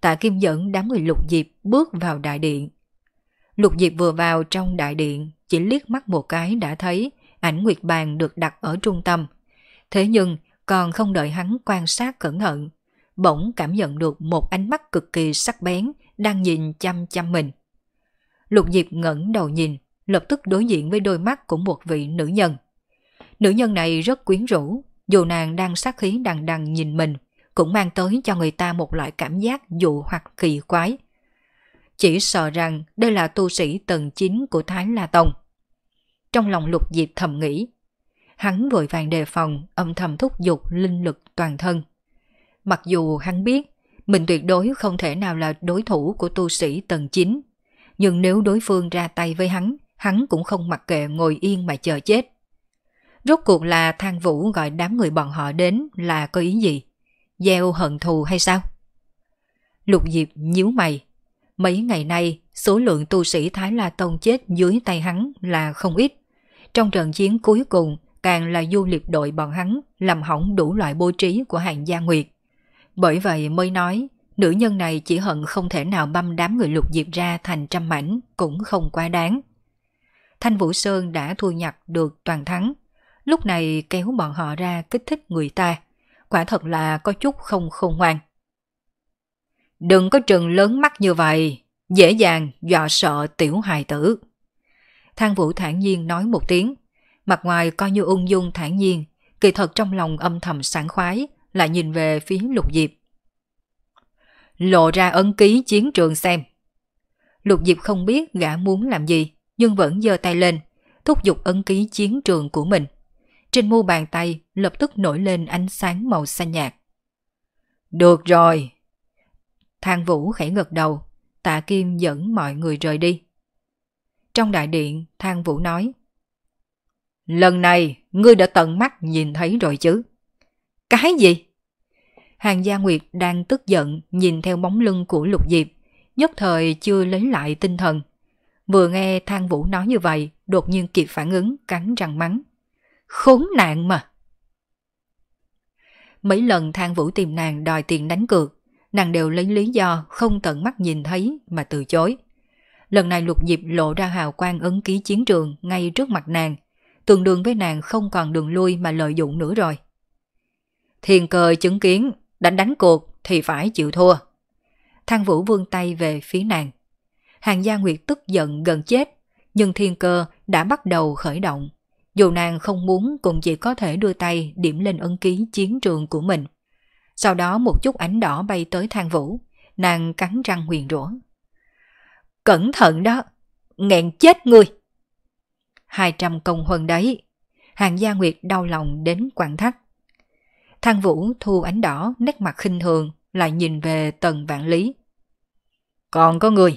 Tạ Kim dẫn đám người lục dịp bước vào đại điện. Lục Diệp vừa vào trong đại điện, chỉ liếc mắt một cái đã thấy ảnh Nguyệt Bàn được đặt ở trung tâm. Thế nhưng, còn không đợi hắn quan sát cẩn thận, bỗng cảm nhận được một ánh mắt cực kỳ sắc bén đang nhìn chăm chăm mình. Lục Diệp ngẩng đầu nhìn, lập tức đối diện với đôi mắt của một vị nữ nhân. Nữ nhân này rất quyến rũ, dù nàng đang sát khí đằng đằng nhìn mình, cũng mang tới cho người ta một loại cảm giác dụ hoặc kỳ quái, chỉ sợ rằng đây là tu sĩ tầng 9 của Thái La Tông. Trong lòng lục diệp thầm nghĩ, hắn vội vàng đề phòng âm thầm thúc giục linh lực toàn thân. Mặc dù hắn biết mình tuyệt đối không thể nào là đối thủ của tu sĩ tầng 9, nhưng nếu đối phương ra tay với hắn, hắn cũng không mặc kệ ngồi yên mà chờ chết. Rốt cuộc là Thang Vũ gọi đám người bọn họ đến là có ý gì? Gieo hận thù hay sao? Lục Diệp nhíu mày, Mấy ngày nay, số lượng tu sĩ Thái La Tông chết dưới tay hắn là không ít. Trong trận chiến cuối cùng, càng là du liệp đội bọn hắn làm hỏng đủ loại bố trí của hàng gia nguyệt. Bởi vậy mới nói, nữ nhân này chỉ hận không thể nào băm đám người lục diệp ra thành trăm mảnh cũng không quá đáng. Thanh Vũ Sơn đã thu nhặt được toàn thắng, lúc này kéo bọn họ ra kích thích người ta. Quả thật là có chút không khôn ngoan. Đừng có trừng lớn mắt như vậy, dễ dàng dọa sợ tiểu hài tử. Thang Vũ thản nhiên nói một tiếng, mặt ngoài coi như ung dung thản nhiên, kỳ thật trong lòng âm thầm sảng khoái, lại nhìn về phía Lục Diệp. Lộ ra ấn ký chiến trường xem. Lục Diệp không biết gã muốn làm gì, nhưng vẫn giơ tay lên, thúc giục ấn ký chiến trường của mình. Trên mu bàn tay lập tức nổi lên ánh sáng màu xanh nhạt. Được rồi, Thang Vũ khẽ ngật đầu, Tạ Kim dẫn mọi người rời đi. Trong đại điện, Thang Vũ nói Lần này, ngươi đã tận mắt nhìn thấy rồi chứ. Cái gì? Hàng Gia Nguyệt đang tức giận nhìn theo bóng lưng của Lục Diệp, nhất thời chưa lấy lại tinh thần. Vừa nghe Thang Vũ nói như vậy, đột nhiên kịp phản ứng, cắn răng mắng. Khốn nạn mà! Mấy lần Thang Vũ tìm nàng đòi tiền đánh cược, nàng đều lấy lý do không tận mắt nhìn thấy mà từ chối. Lần này lục diệp lộ ra hào quang ấn ký chiến trường ngay trước mặt nàng, tương đương với nàng không còn đường lui mà lợi dụng nữa rồi. Thiên cơ chứng kiến, đánh đánh cuộc thì phải chịu thua. Thang Vũ vươn tay về phía nàng. Hàng Gia Nguyệt tức giận gần chết, nhưng thiên cơ đã bắt đầu khởi động. Dù nàng không muốn cũng chỉ có thể đưa tay điểm lên ấn ký chiến trường của mình. Sau đó một chút ánh đỏ bay tới thang vũ, nàng cắn răng huyền rủa. Cẩn thận đó, nghẹn chết người. Hai trăm công huân đấy. Hàng Gia Nguyệt đau lòng đến quặn thắt. Thang Vũ thu ánh đỏ, nét mặt khinh thường, lại nhìn về Tần Vạn Lý. Còn có người.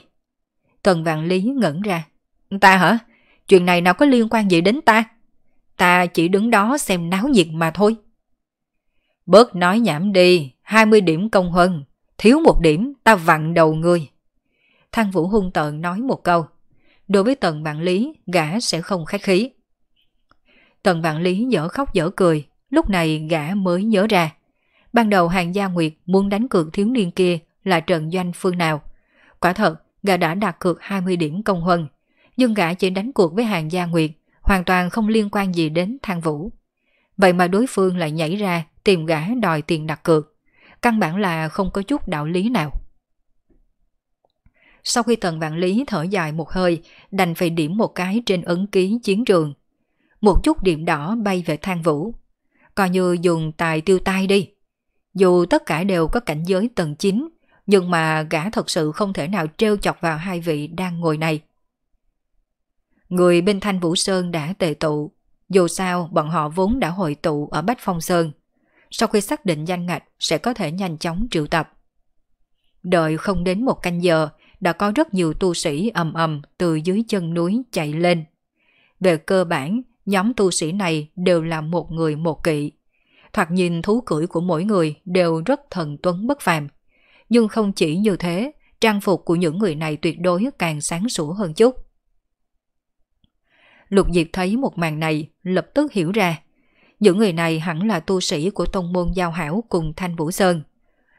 Tần Vạn Lý ngẩn ra. Ta hả? Chuyện này nào có liên quan gì đến ta? Ta chỉ đứng đó xem náo nhiệt mà thôi. Bớt nói nhảm đi, 20 điểm công huân Thiếu một điểm, ta vặn đầu ngươi. Thang Vũ hung tợn nói một câu. Đối với Tần Vạn Lý, gã sẽ không khách khí. Tần Vạn Lý dở khóc dở cười, lúc này gã mới nhớ ra. Ban đầu Hàng Gia Nguyệt muốn đánh cược thiếu niên kia là trận doanh phương nào. Quả thật, gã đã đạt cược 20 điểm công huân, nhưng gã chỉ đánh cuộc với Hàng Gia Nguyệt, hoàn toàn không liên quan gì đến Thang Vũ. Vậy mà đối phương lại nhảy ra tìm gã đòi tiền đặt cược. Căn bản là không có chút đạo lý nào. Sau khi Tần Vạn Lý thở dài một hơi, đành phải điểm một cái trên ấn ký chiến trường. Một chút điểm đỏ bay về thang vũ. Coi như dùng tài tiêu tai đi. Dù tất cả đều có cảnh giới tầng 9, nhưng mà gã thật sự không thể nào trêu chọc vào hai vị đang ngồi này. Người bên Thanh Vũ Sơn đã tề tụ, dù sao bọn họ vốn đã hội tụ ở Bách Phong Sơn sau khi xác định danh ngạch sẽ có thể nhanh chóng triệu tập. Đợi không đến một canh giờ, đã có rất nhiều tu sĩ ầm ầm từ dưới chân núi chạy lên. Về cơ bản, nhóm tu sĩ này đều là một người một kỵ. Thoạt nhìn thú cưỡi của mỗi người đều rất thần tuấn bất phàm. Nhưng không chỉ như thế, trang phục của những người này tuyệt đối càng sáng sủa hơn chút. Lục Diệp thấy một màn này, lập tức hiểu ra. Những người này hẳn là tu sĩ của tông môn giao hảo cùng Thanh Vũ Sơn.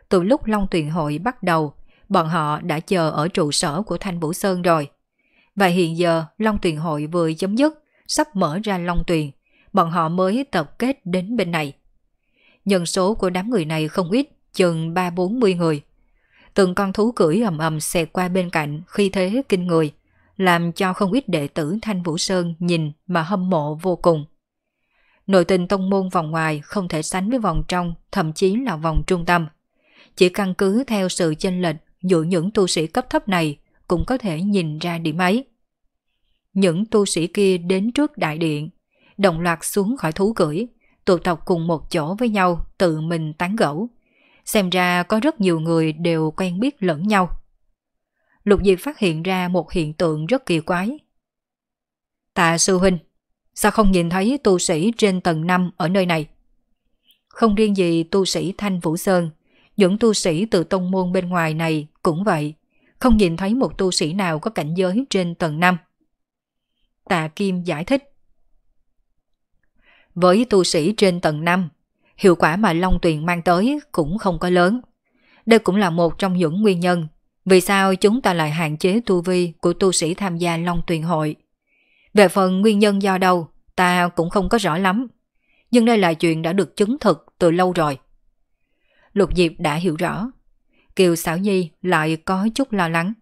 Từ lúc Long Tuyền Hội bắt đầu, bọn họ đã chờ ở trụ sở của Thanh Vũ Sơn rồi. Và hiện giờ Long Tuyền Hội vừa chấm dứt, sắp mở ra Long Tuyền, bọn họ mới tập kết đến bên này. Nhân số của đám người này không ít, chừng 3-40 người. Từng con thú cưỡi ầm ầm xẹt qua bên cạnh khi thế kinh người, làm cho không ít đệ tử Thanh Vũ Sơn nhìn mà hâm mộ vô cùng. Nội tình tông môn vòng ngoài không thể sánh với vòng trong, thậm chí là vòng trung tâm. Chỉ căn cứ theo sự chênh lệch giữa những tu sĩ cấp thấp này cũng có thể nhìn ra điểm ấy. Những tu sĩ kia đến trước đại điện, đồng loạt xuống khỏi thú cưỡi, tụ tập cùng một chỗ với nhau tự mình tán gẫu. Xem ra có rất nhiều người đều quen biết lẫn nhau. Lục Diệp phát hiện ra một hiện tượng rất kỳ quái. Tạ sư huynh, Sao không nhìn thấy tu sĩ trên tầng 5 ở nơi này? Không riêng gì tu sĩ Thanh Vũ Sơn, những tu sĩ từ tông môn bên ngoài này cũng vậy. Không nhìn thấy một tu sĩ nào có cảnh giới trên tầng 5. Tạ Kim giải thích. Với tu sĩ trên tầng 5, hiệu quả mà Long Tuyền mang tới cũng không có lớn. Đây cũng là một trong những nguyên nhân vì sao chúng ta lại hạn chế tu vi của tu sĩ tham gia Long Tuyền Hội về phần nguyên nhân do đâu, ta cũng không có rõ lắm. Nhưng đây là chuyện đã được chứng thực từ lâu rồi. Lục Diệp đã hiểu rõ. Kiều Sảo Nhi lại có chút lo lắng.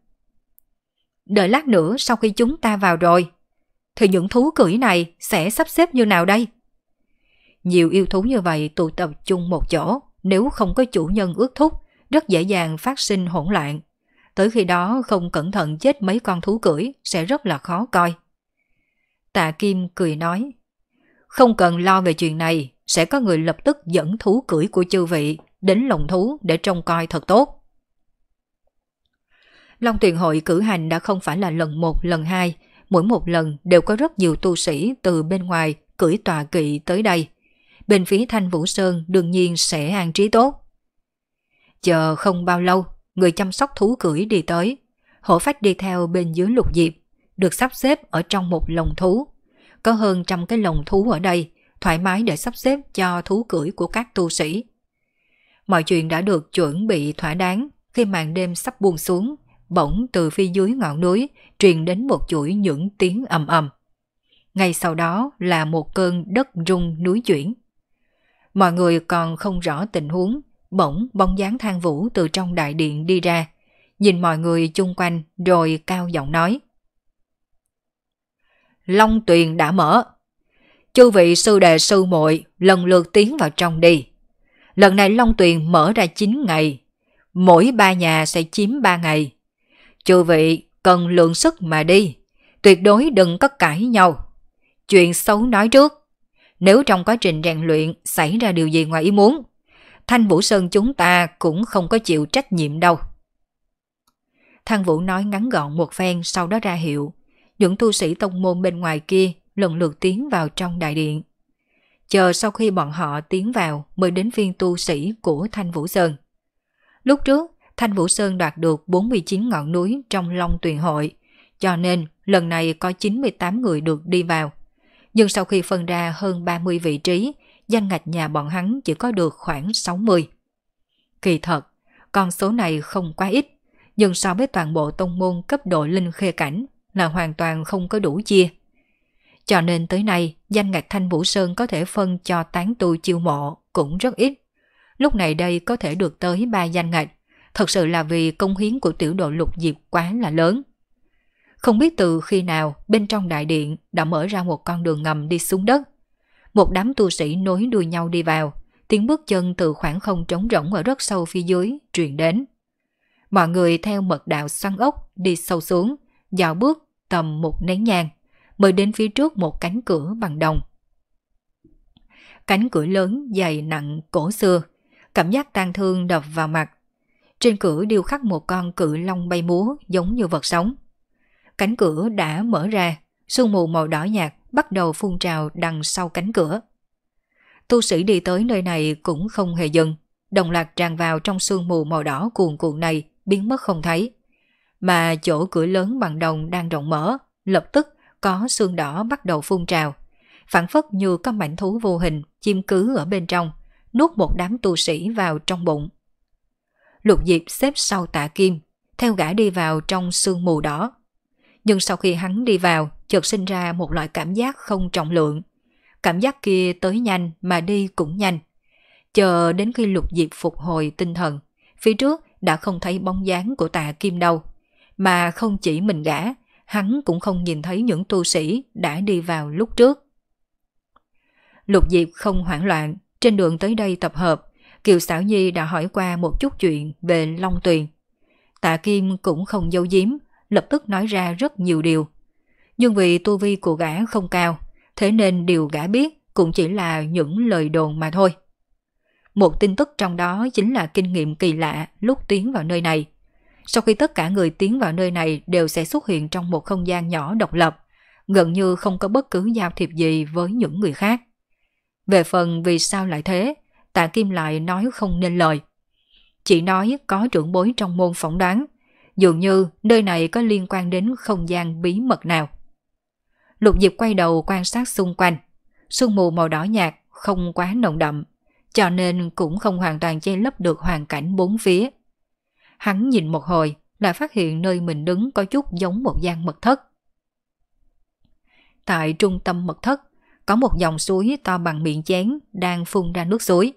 Đợi lát nữa sau khi chúng ta vào rồi, thì những thú cưỡi này sẽ sắp xếp như nào đây? Nhiều yêu thú như vậy tụ tập chung một chỗ, nếu không có chủ nhân ước thúc, rất dễ dàng phát sinh hỗn loạn. Tới khi đó không cẩn thận chết mấy con thú cưỡi sẽ rất là khó coi. Tạ Kim cười nói, không cần lo về chuyện này, sẽ có người lập tức dẫn thú cưỡi của chư vị đến lồng thú để trông coi thật tốt. Long Tuyền hội cử hành đã không phải là lần một, lần hai, mỗi một lần đều có rất nhiều tu sĩ từ bên ngoài cưỡi tòa kỵ tới đây. Bên phía Thanh Vũ Sơn đương nhiên sẽ an trí tốt. Chờ không bao lâu, người chăm sóc thú cưỡi đi tới. Hổ phách đi theo bên dưới lục diệp, được sắp xếp ở trong một lồng thú. Có hơn trăm cái lồng thú ở đây, thoải mái để sắp xếp cho thú cưỡi của các tu sĩ. Mọi chuyện đã được chuẩn bị thỏa đáng khi màn đêm sắp buông xuống, bỗng từ phía dưới ngọn núi truyền đến một chuỗi những tiếng ầm ầm. Ngay sau đó là một cơn đất rung núi chuyển. Mọi người còn không rõ tình huống, bỗng bóng dáng than vũ từ trong đại điện đi ra, nhìn mọi người chung quanh rồi cao giọng nói. Long Tuyền đã mở. Chư vị sư đệ sư muội lần lượt tiến vào trong đi. Lần này Long Tuyền mở ra 9 ngày, mỗi ba nhà sẽ chiếm 3 ngày. Chư vị cần lượng sức mà đi, tuyệt đối đừng có cãi nhau. Chuyện xấu nói trước, nếu trong quá trình rèn luyện xảy ra điều gì ngoài ý muốn, Thanh Vũ Sơn chúng ta cũng không có chịu trách nhiệm đâu. Thanh Vũ nói ngắn gọn một phen sau đó ra hiệu, những tu sĩ tông môn bên ngoài kia lần lượt tiến vào trong đại điện. Chờ sau khi bọn họ tiến vào mới đến viên tu sĩ của Thanh Vũ Sơn. Lúc trước, Thanh Vũ Sơn đoạt được 49 ngọn núi trong Long Tuyền Hội, cho nên lần này có 98 người được đi vào. Nhưng sau khi phân ra hơn 30 vị trí, danh ngạch nhà bọn hắn chỉ có được khoảng 60. Kỳ thật, con số này không quá ít, nhưng so với toàn bộ tông môn cấp độ linh khê cảnh là hoàn toàn không có đủ chia. Cho nên tới nay, danh ngạch Thanh Vũ Sơn có thể phân cho tán tu chiêu mộ cũng rất ít. Lúc này đây có thể được tới ba danh ngạch, thật sự là vì công hiến của tiểu độ lục diệp quá là lớn. Không biết từ khi nào, bên trong đại điện đã mở ra một con đường ngầm đi xuống đất. Một đám tu sĩ nối đuôi nhau đi vào, tiếng bước chân từ khoảng không trống rỗng ở rất sâu phía dưới truyền đến. Mọi người theo mật đạo săn ốc đi sâu xuống, dạo bước tầm một nén nhang, mới đến phía trước một cánh cửa bằng đồng. Cánh cửa lớn dày nặng cổ xưa, cảm giác tang thương đập vào mặt. Trên cửa điêu khắc một con cự long bay múa giống như vật sống. Cánh cửa đã mở ra, sương mù màu đỏ nhạt bắt đầu phun trào đằng sau cánh cửa. Tu sĩ đi tới nơi này cũng không hề dừng, đồng loạt tràn vào trong sương mù màu đỏ cuồn cuộn này biến mất không thấy mà chỗ cửa lớn bằng đồng đang rộng mở, lập tức có xương đỏ bắt đầu phun trào. Phản phất như có mảnh thú vô hình chiêm cứ ở bên trong, nuốt một đám tu sĩ vào trong bụng. Lục Diệp xếp sau tạ kim, theo gã đi vào trong sương mù đỏ. Nhưng sau khi hắn đi vào, chợt sinh ra một loại cảm giác không trọng lượng. Cảm giác kia tới nhanh mà đi cũng nhanh. Chờ đến khi Lục Diệp phục hồi tinh thần, phía trước đã không thấy bóng dáng của tạ kim đâu mà không chỉ mình gã, hắn cũng không nhìn thấy những tu sĩ đã đi vào lúc trước. Lục Diệp không hoảng loạn, trên đường tới đây tập hợp, Kiều Sảo Nhi đã hỏi qua một chút chuyện về Long Tuyền. Tạ Kim cũng không giấu giếm, lập tức nói ra rất nhiều điều. Nhưng vì tu vi của gã không cao, thế nên điều gã biết cũng chỉ là những lời đồn mà thôi. Một tin tức trong đó chính là kinh nghiệm kỳ lạ lúc tiến vào nơi này – sau khi tất cả người tiến vào nơi này đều sẽ xuất hiện trong một không gian nhỏ độc lập, gần như không có bất cứ giao thiệp gì với những người khác. Về phần vì sao lại thế, tạ Kim lại nói không nên lời. Chỉ nói có trưởng bối trong môn phỏng đoán, dường như nơi này có liên quan đến không gian bí mật nào. Lục Diệp quay đầu quan sát xung quanh, sương mù màu đỏ nhạt, không quá nồng đậm, cho nên cũng không hoàn toàn che lấp được hoàn cảnh bốn phía. Hắn nhìn một hồi, lại phát hiện nơi mình đứng có chút giống một gian mật thất. Tại trung tâm mật thất, có một dòng suối to bằng miệng chén đang phun ra nước suối.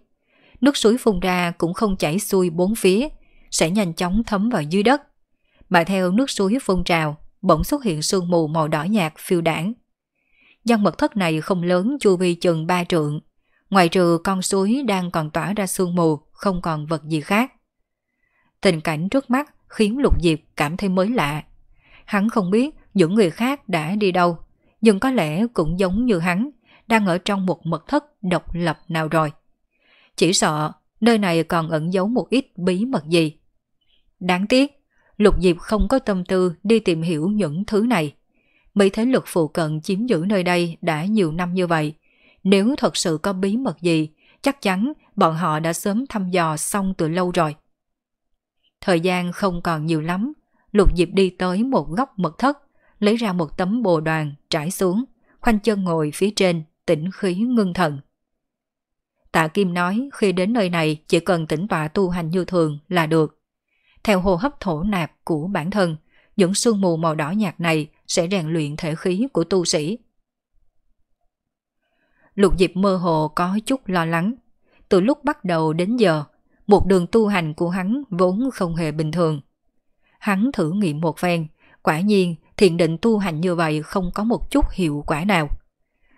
Nước suối phun ra cũng không chảy xuôi bốn phía, sẽ nhanh chóng thấm vào dưới đất. Mà theo nước suối phun trào, bỗng xuất hiện sương mù màu đỏ nhạt phiêu đảng. Gian mật thất này không lớn chu vi chừng ba trượng. Ngoài trừ con suối đang còn tỏa ra sương mù, không còn vật gì khác. Tình cảnh trước mắt khiến Lục Diệp cảm thấy mới lạ. Hắn không biết những người khác đã đi đâu, nhưng có lẽ cũng giống như hắn, đang ở trong một mật thất độc lập nào rồi. Chỉ sợ nơi này còn ẩn giấu một ít bí mật gì. Đáng tiếc, Lục Diệp không có tâm tư đi tìm hiểu những thứ này. Mấy thế lực phụ cận chiếm giữ nơi đây đã nhiều năm như vậy. Nếu thật sự có bí mật gì, chắc chắn bọn họ đã sớm thăm dò xong từ lâu rồi. Thời gian không còn nhiều lắm, Lục Diệp đi tới một góc mật thất, lấy ra một tấm bồ đoàn trải xuống, khoanh chân ngồi phía trên, tĩnh khí ngưng thần. Tạ Kim nói khi đến nơi này chỉ cần tĩnh tọa tu hành như thường là được. Theo hô hấp thổ nạp của bản thân, những sương mù màu đỏ nhạt này sẽ rèn luyện thể khí của tu sĩ. Lục Diệp mơ hồ có chút lo lắng. Từ lúc bắt đầu đến giờ, một đường tu hành của hắn vốn không hề bình thường. Hắn thử nghiệm một phen, quả nhiên thiền định tu hành như vậy không có một chút hiệu quả nào.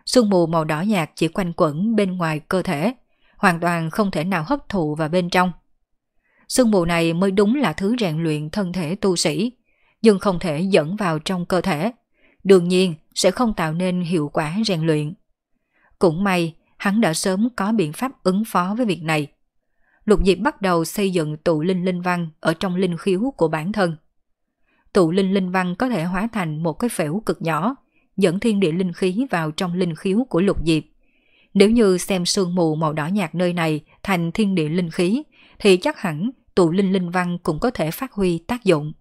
Sương mù màu đỏ nhạt chỉ quanh quẩn bên ngoài cơ thể, hoàn toàn không thể nào hấp thụ vào bên trong. Sương mù này mới đúng là thứ rèn luyện thân thể tu sĩ, nhưng không thể dẫn vào trong cơ thể. Đương nhiên sẽ không tạo nên hiệu quả rèn luyện. Cũng may, hắn đã sớm có biện pháp ứng phó với việc này. Lục Diệp bắt đầu xây dựng tụ linh linh văn ở trong linh khiếu của bản thân. Tụ linh linh văn có thể hóa thành một cái phễu cực nhỏ, dẫn thiên địa linh khí vào trong linh khiếu của Lục Diệp. Nếu như xem sương mù màu đỏ nhạt nơi này thành thiên địa linh khí, thì chắc hẳn tụ linh linh văn cũng có thể phát huy tác dụng.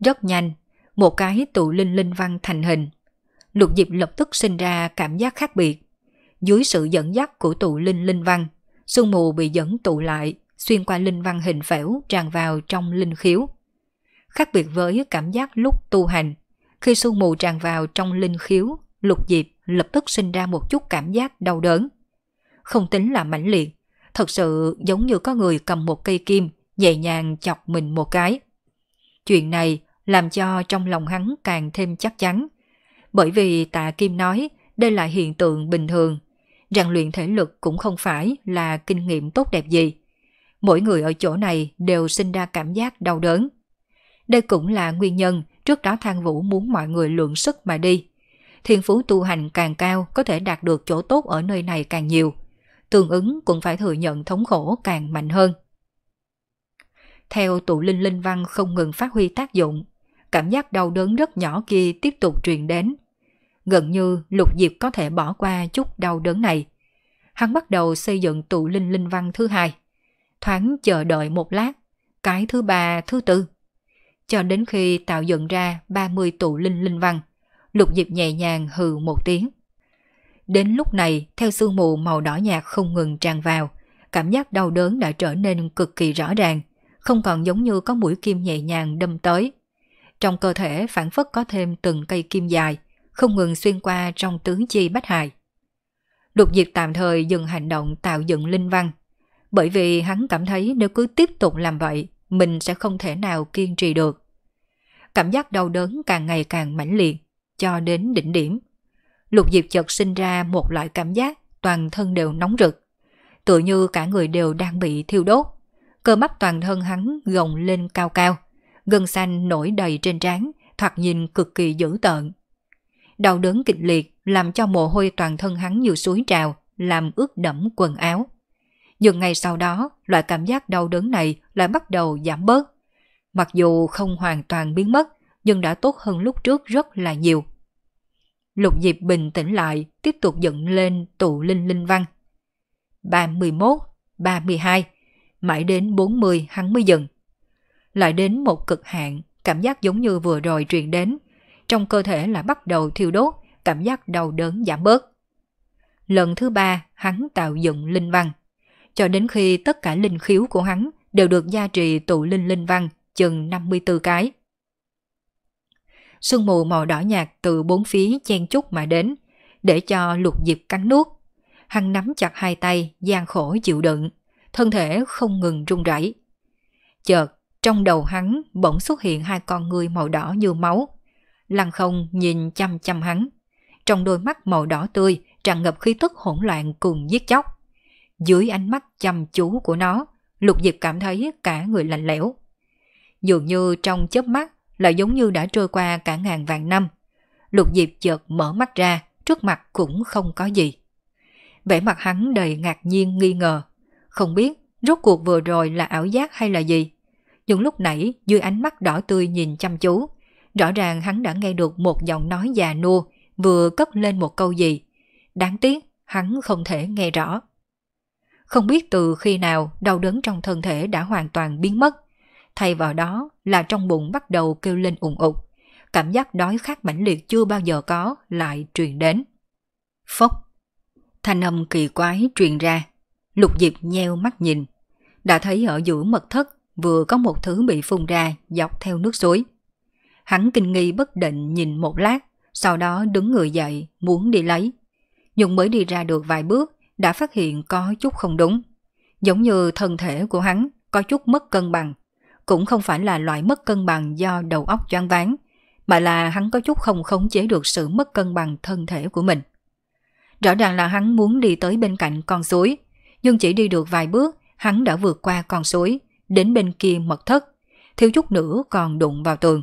Rất nhanh, một cái tụ linh linh văn thành hình. Lục Diệp lập tức sinh ra cảm giác khác biệt, dưới sự dẫn dắt của tụ linh linh văn, sương mù bị dẫn tụ lại, xuyên qua linh văn hình phễu tràn vào trong linh khiếu. Khác biệt với cảm giác lúc tu hành, khi sương mù tràn vào trong linh khiếu, lục diệp lập tức sinh ra một chút cảm giác đau đớn. Không tính là mãnh liệt, thật sự giống như có người cầm một cây kim nhẹ nhàng chọc mình một cái. Chuyện này làm cho trong lòng hắn càng thêm chắc chắn. Bởi vì tạ Kim nói đây là hiện tượng bình thường rằng luyện thể lực cũng không phải là kinh nghiệm tốt đẹp gì. Mỗi người ở chỗ này đều sinh ra cảm giác đau đớn. Đây cũng là nguyên nhân trước đó Thang Vũ muốn mọi người lượng sức mà đi. Thiên phú tu hành càng cao có thể đạt được chỗ tốt ở nơi này càng nhiều. Tương ứng cũng phải thừa nhận thống khổ càng mạnh hơn. Theo tụ linh linh văn không ngừng phát huy tác dụng, cảm giác đau đớn rất nhỏ kia tiếp tục truyền đến gần như Lục Diệp có thể bỏ qua chút đau đớn này. Hắn bắt đầu xây dựng tụ linh linh văn thứ hai. Thoáng chờ đợi một lát, cái thứ ba, thứ tư. Cho đến khi tạo dựng ra 30 tụ linh linh văn, Lục Diệp nhẹ nhàng hừ một tiếng. Đến lúc này, theo sương mù màu đỏ nhạt không ngừng tràn vào, cảm giác đau đớn đã trở nên cực kỳ rõ ràng, không còn giống như có mũi kim nhẹ nhàng đâm tới. Trong cơ thể phản phất có thêm từng cây kim dài, không ngừng xuyên qua trong tứ chi bất hại. Lục Diệp tạm thời dừng hành động tạo dựng linh văn, bởi vì hắn cảm thấy nếu cứ tiếp tục làm vậy, mình sẽ không thể nào kiên trì được. Cảm giác đau đớn càng ngày càng mãnh liệt, cho đến đỉnh điểm. Lục Diệp chợt sinh ra một loại cảm giác toàn thân đều nóng rực, tựa như cả người đều đang bị thiêu đốt. Cơ bắp toàn thân hắn gồng lên cao cao, gân xanh nổi đầy trên trán, thoạt nhìn cực kỳ dữ tợn, Đau đớn kịch liệt làm cho mồ hôi toàn thân hắn như suối trào, làm ướt đẫm quần áo. Nhưng ngày sau đó, loại cảm giác đau đớn này lại bắt đầu giảm bớt. Mặc dù không hoàn toàn biến mất, nhưng đã tốt hơn lúc trước rất là nhiều. Lục Diệp bình tĩnh lại, tiếp tục dựng lên tụ linh linh văn. 31, 32, mãi đến 40 hắn mới dừng. Lại đến một cực hạn, cảm giác giống như vừa rồi truyền đến trong cơ thể lại bắt đầu thiêu đốt, cảm giác đau đớn giảm bớt. Lần thứ ba, hắn tạo dựng linh văn. Cho đến khi tất cả linh khiếu của hắn đều được gia trì tụ linh linh văn chừng 54 cái. Sương mù màu đỏ nhạt từ bốn phía chen chúc mà đến, để cho lục diệp cắn nuốt. Hắn nắm chặt hai tay, gian khổ chịu đựng, thân thể không ngừng run rẩy. Chợt, trong đầu hắn bỗng xuất hiện hai con người màu đỏ như máu, Lăng không nhìn chăm chăm hắn. Trong đôi mắt màu đỏ tươi tràn ngập khí tức hỗn loạn cùng giết chóc. Dưới ánh mắt chăm chú của nó, Lục Diệp cảm thấy cả người lạnh lẽo. Dường như trong chớp mắt lại giống như đã trôi qua cả ngàn vạn năm. Lục Diệp chợt mở mắt ra, trước mặt cũng không có gì. Vẻ mặt hắn đầy ngạc nhiên nghi ngờ. Không biết rốt cuộc vừa rồi là ảo giác hay là gì. Nhưng lúc nãy dưới ánh mắt đỏ tươi nhìn chăm chú, Rõ ràng hắn đã nghe được một giọng nói già nua vừa cất lên một câu gì. Đáng tiếc, hắn không thể nghe rõ. Không biết từ khi nào đau đớn trong thân thể đã hoàn toàn biến mất. Thay vào đó là trong bụng bắt đầu kêu lên ủng ục. Cảm giác đói khát mãnh liệt chưa bao giờ có lại truyền đến. Phốc. Thanh âm kỳ quái truyền ra. Lục Diệp nheo mắt nhìn. Đã thấy ở giữa mật thất vừa có một thứ bị phun ra dọc theo nước suối. Hắn kinh nghi bất định nhìn một lát, sau đó đứng người dậy, muốn đi lấy. Nhưng mới đi ra được vài bước, đã phát hiện có chút không đúng. Giống như thân thể của hắn có chút mất cân bằng. Cũng không phải là loại mất cân bằng do đầu óc choáng váng, mà là hắn có chút không khống chế được sự mất cân bằng thân thể của mình. Rõ ràng là hắn muốn đi tới bên cạnh con suối, nhưng chỉ đi được vài bước, hắn đã vượt qua con suối, đến bên kia mật thất, thiếu chút nữa còn đụng vào tường.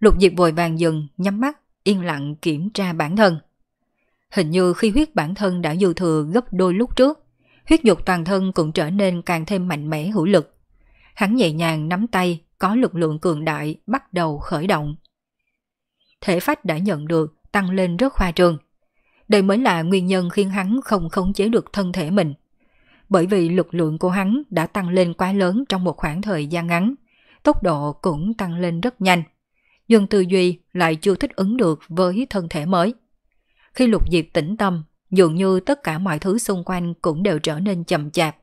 Lục Diệp vội vàng dừng, nhắm mắt, yên lặng kiểm tra bản thân. Hình như khi huyết bản thân đã dư thừa gấp đôi lúc trước, huyết dục toàn thân cũng trở nên càng thêm mạnh mẽ hữu lực. Hắn nhẹ nhàng nắm tay, có lực lượng cường đại bắt đầu khởi động. Thể phách đã nhận được tăng lên rất khoa trương. Đây mới là nguyên nhân khiến hắn không khống chế được thân thể mình. Bởi vì lực lượng của hắn đã tăng lên quá lớn trong một khoảng thời gian ngắn, tốc độ cũng tăng lên rất nhanh dần tư duy lại chưa thích ứng được với thân thể mới. Khi lục diệp tĩnh tâm, dường như tất cả mọi thứ xung quanh cũng đều trở nên chậm chạp.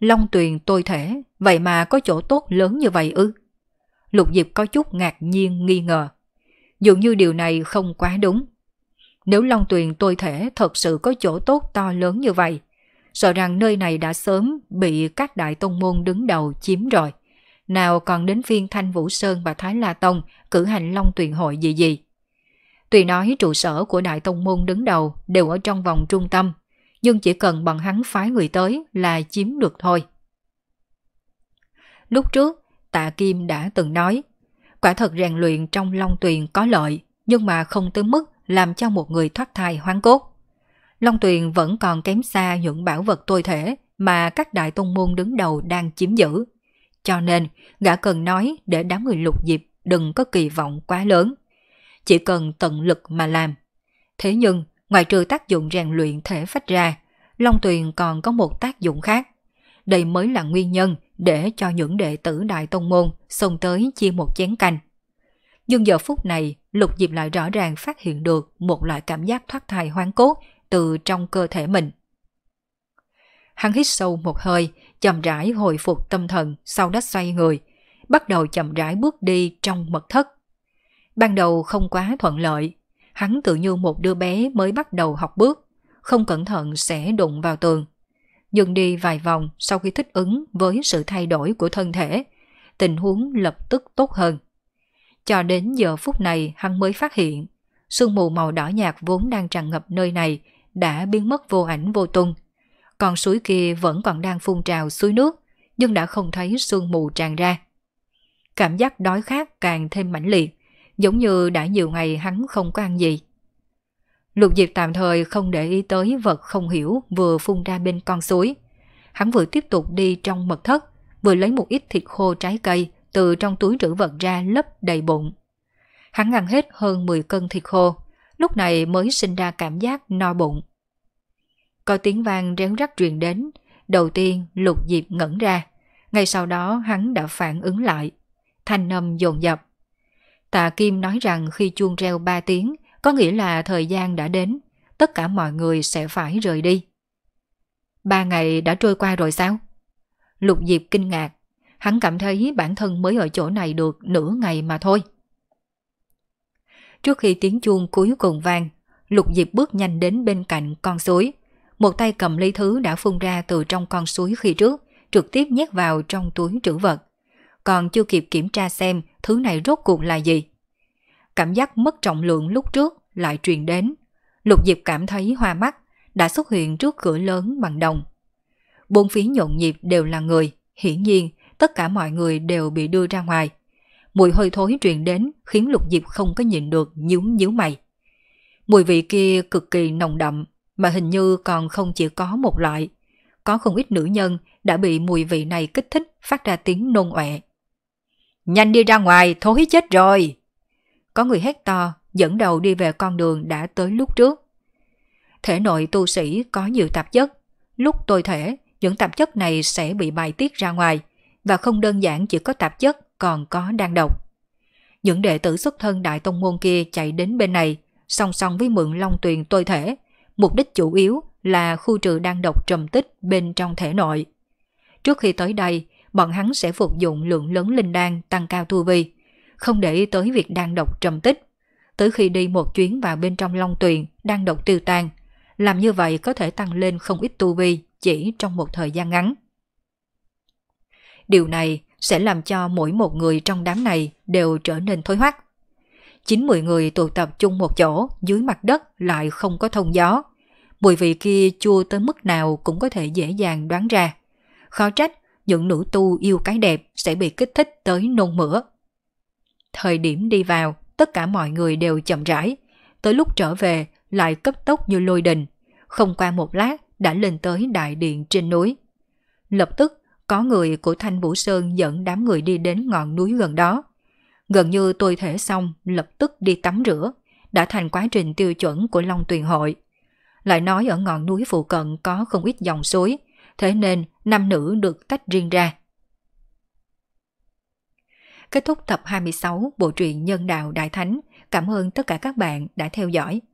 Long tuyền tôi thể, vậy mà có chỗ tốt lớn như vậy ư? Lục Diệp có chút ngạc nhiên nghi ngờ. Dường như điều này không quá đúng. Nếu Long Tuyền tôi thể thật sự có chỗ tốt to lớn như vậy, sợ rằng nơi này đã sớm bị các đại tông môn đứng đầu chiếm rồi nào còn đến phiên Thanh Vũ Sơn và Thái La Tông cử hành long tuyển hội gì gì. Tuy nói trụ sở của Đại Tông Môn đứng đầu đều ở trong vòng trung tâm, nhưng chỉ cần bằng hắn phái người tới là chiếm được thôi. Lúc trước, Tạ Kim đã từng nói, quả thật rèn luyện trong long tuyền có lợi, nhưng mà không tới mức làm cho một người thoát thai hoang cốt. Long tuyền vẫn còn kém xa những bảo vật tôi thể mà các đại tông môn đứng đầu đang chiếm giữ. Cho nên, gã cần nói để đám người lục diệp đừng có kỳ vọng quá lớn. Chỉ cần tận lực mà làm. Thế nhưng, ngoài trừ tác dụng rèn luyện thể phách ra, Long Tuyền còn có một tác dụng khác. Đây mới là nguyên nhân để cho những đệ tử Đại Tông Môn xông tới chia một chén canh. Nhưng giờ phút này, Lục Diệp lại rõ ràng phát hiện được một loại cảm giác thoát thai hoang cốt từ trong cơ thể mình. Hắn hít sâu một hơi, chậm rãi hồi phục tâm thần sau đó xoay người, bắt đầu chậm rãi bước đi trong mật thất. Ban đầu không quá thuận lợi, hắn tự như một đứa bé mới bắt đầu học bước, không cẩn thận sẽ đụng vào tường. Dừng đi vài vòng sau khi thích ứng với sự thay đổi của thân thể, tình huống lập tức tốt hơn. Cho đến giờ phút này hắn mới phát hiện, sương mù màu đỏ nhạt vốn đang tràn ngập nơi này đã biến mất vô ảnh vô tung, con suối kia vẫn còn đang phun trào suối nước, nhưng đã không thấy sương mù tràn ra. Cảm giác đói khát càng thêm mãnh liệt, giống như đã nhiều ngày hắn không có ăn gì. Lục Diệp tạm thời không để ý tới vật không hiểu vừa phun ra bên con suối. Hắn vừa tiếp tục đi trong mật thất, vừa lấy một ít thịt khô trái cây từ trong túi trữ vật ra lấp đầy bụng. Hắn ăn hết hơn 10 cân thịt khô, lúc này mới sinh ra cảm giác no bụng. Có tiếng vang rén rắc truyền đến, đầu tiên lục diệp ngẩn ra. Ngay sau đó hắn đã phản ứng lại. Thanh âm dồn dập. Tạ Kim nói rằng khi chuông reo ba tiếng, có nghĩa là thời gian đã đến, tất cả mọi người sẽ phải rời đi. Ba ngày đã trôi qua rồi sao? Lục Diệp kinh ngạc, hắn cảm thấy bản thân mới ở chỗ này được nửa ngày mà thôi. Trước khi tiếng chuông cuối cùng vang, Lục Diệp bước nhanh đến bên cạnh con suối, một tay cầm lấy thứ đã phun ra từ trong con suối khi trước, trực tiếp nhét vào trong túi trữ vật. Còn chưa kịp kiểm tra xem thứ này rốt cuộc là gì. Cảm giác mất trọng lượng lúc trước lại truyền đến. Lục Diệp cảm thấy hoa mắt, đã xuất hiện trước cửa lớn bằng đồng. Bốn phía nhộn nhịp đều là người, hiển nhiên tất cả mọi người đều bị đưa ra ngoài. Mùi hôi thối truyền đến khiến Lục Diệp không có nhìn được nhíu nhíu mày. Mùi vị kia cực kỳ nồng đậm, mà hình như còn không chỉ có một loại. Có không ít nữ nhân đã bị mùi vị này kích thích phát ra tiếng nôn ọe. Nhanh đi ra ngoài, thối chết rồi! Có người hét to, dẫn đầu đi về con đường đã tới lúc trước. Thể nội tu sĩ có nhiều tạp chất. Lúc tôi thể, những tạp chất này sẽ bị bài tiết ra ngoài và không đơn giản chỉ có tạp chất còn có đang độc. Những đệ tử xuất thân đại tông môn kia chạy đến bên này, song song với mượn long tuyền tôi thể, mục đích chủ yếu là khu trừ đang độc trầm tích bên trong thể nội. Trước khi tới đây, bọn hắn sẽ phục dụng lượng lớn linh đan tăng cao tu vi, không để tới việc đang độc trầm tích. Tới khi đi một chuyến vào bên trong long tuyền, đang độc tiêu tan, làm như vậy có thể tăng lên không ít tu vi chỉ trong một thời gian ngắn. Điều này sẽ làm cho mỗi một người trong đám này đều trở nên thối hoắc. 9-10 người tụ tập chung một chỗ dưới mặt đất lại không có thông gió. Mùi vị kia chua tới mức nào cũng có thể dễ dàng đoán ra. Khó trách những nữ tu yêu cái đẹp sẽ bị kích thích tới nôn mửa. Thời điểm đi vào, tất cả mọi người đều chậm rãi. Tới lúc trở về lại cấp tốc như lôi đình. Không qua một lát đã lên tới đại điện trên núi. Lập tức, có người của Thanh Vũ Sơn dẫn đám người đi đến ngọn núi gần đó. Gần như tôi thể xong, lập tức đi tắm rửa, đã thành quá trình tiêu chuẩn của Long Tuyền Hội. Lại nói ở ngọn núi phụ cận có không ít dòng suối, thế nên nam nữ được tách riêng ra. Kết thúc tập 26 bộ truyện Nhân Đạo Đại Thánh. Cảm ơn tất cả các bạn đã theo dõi.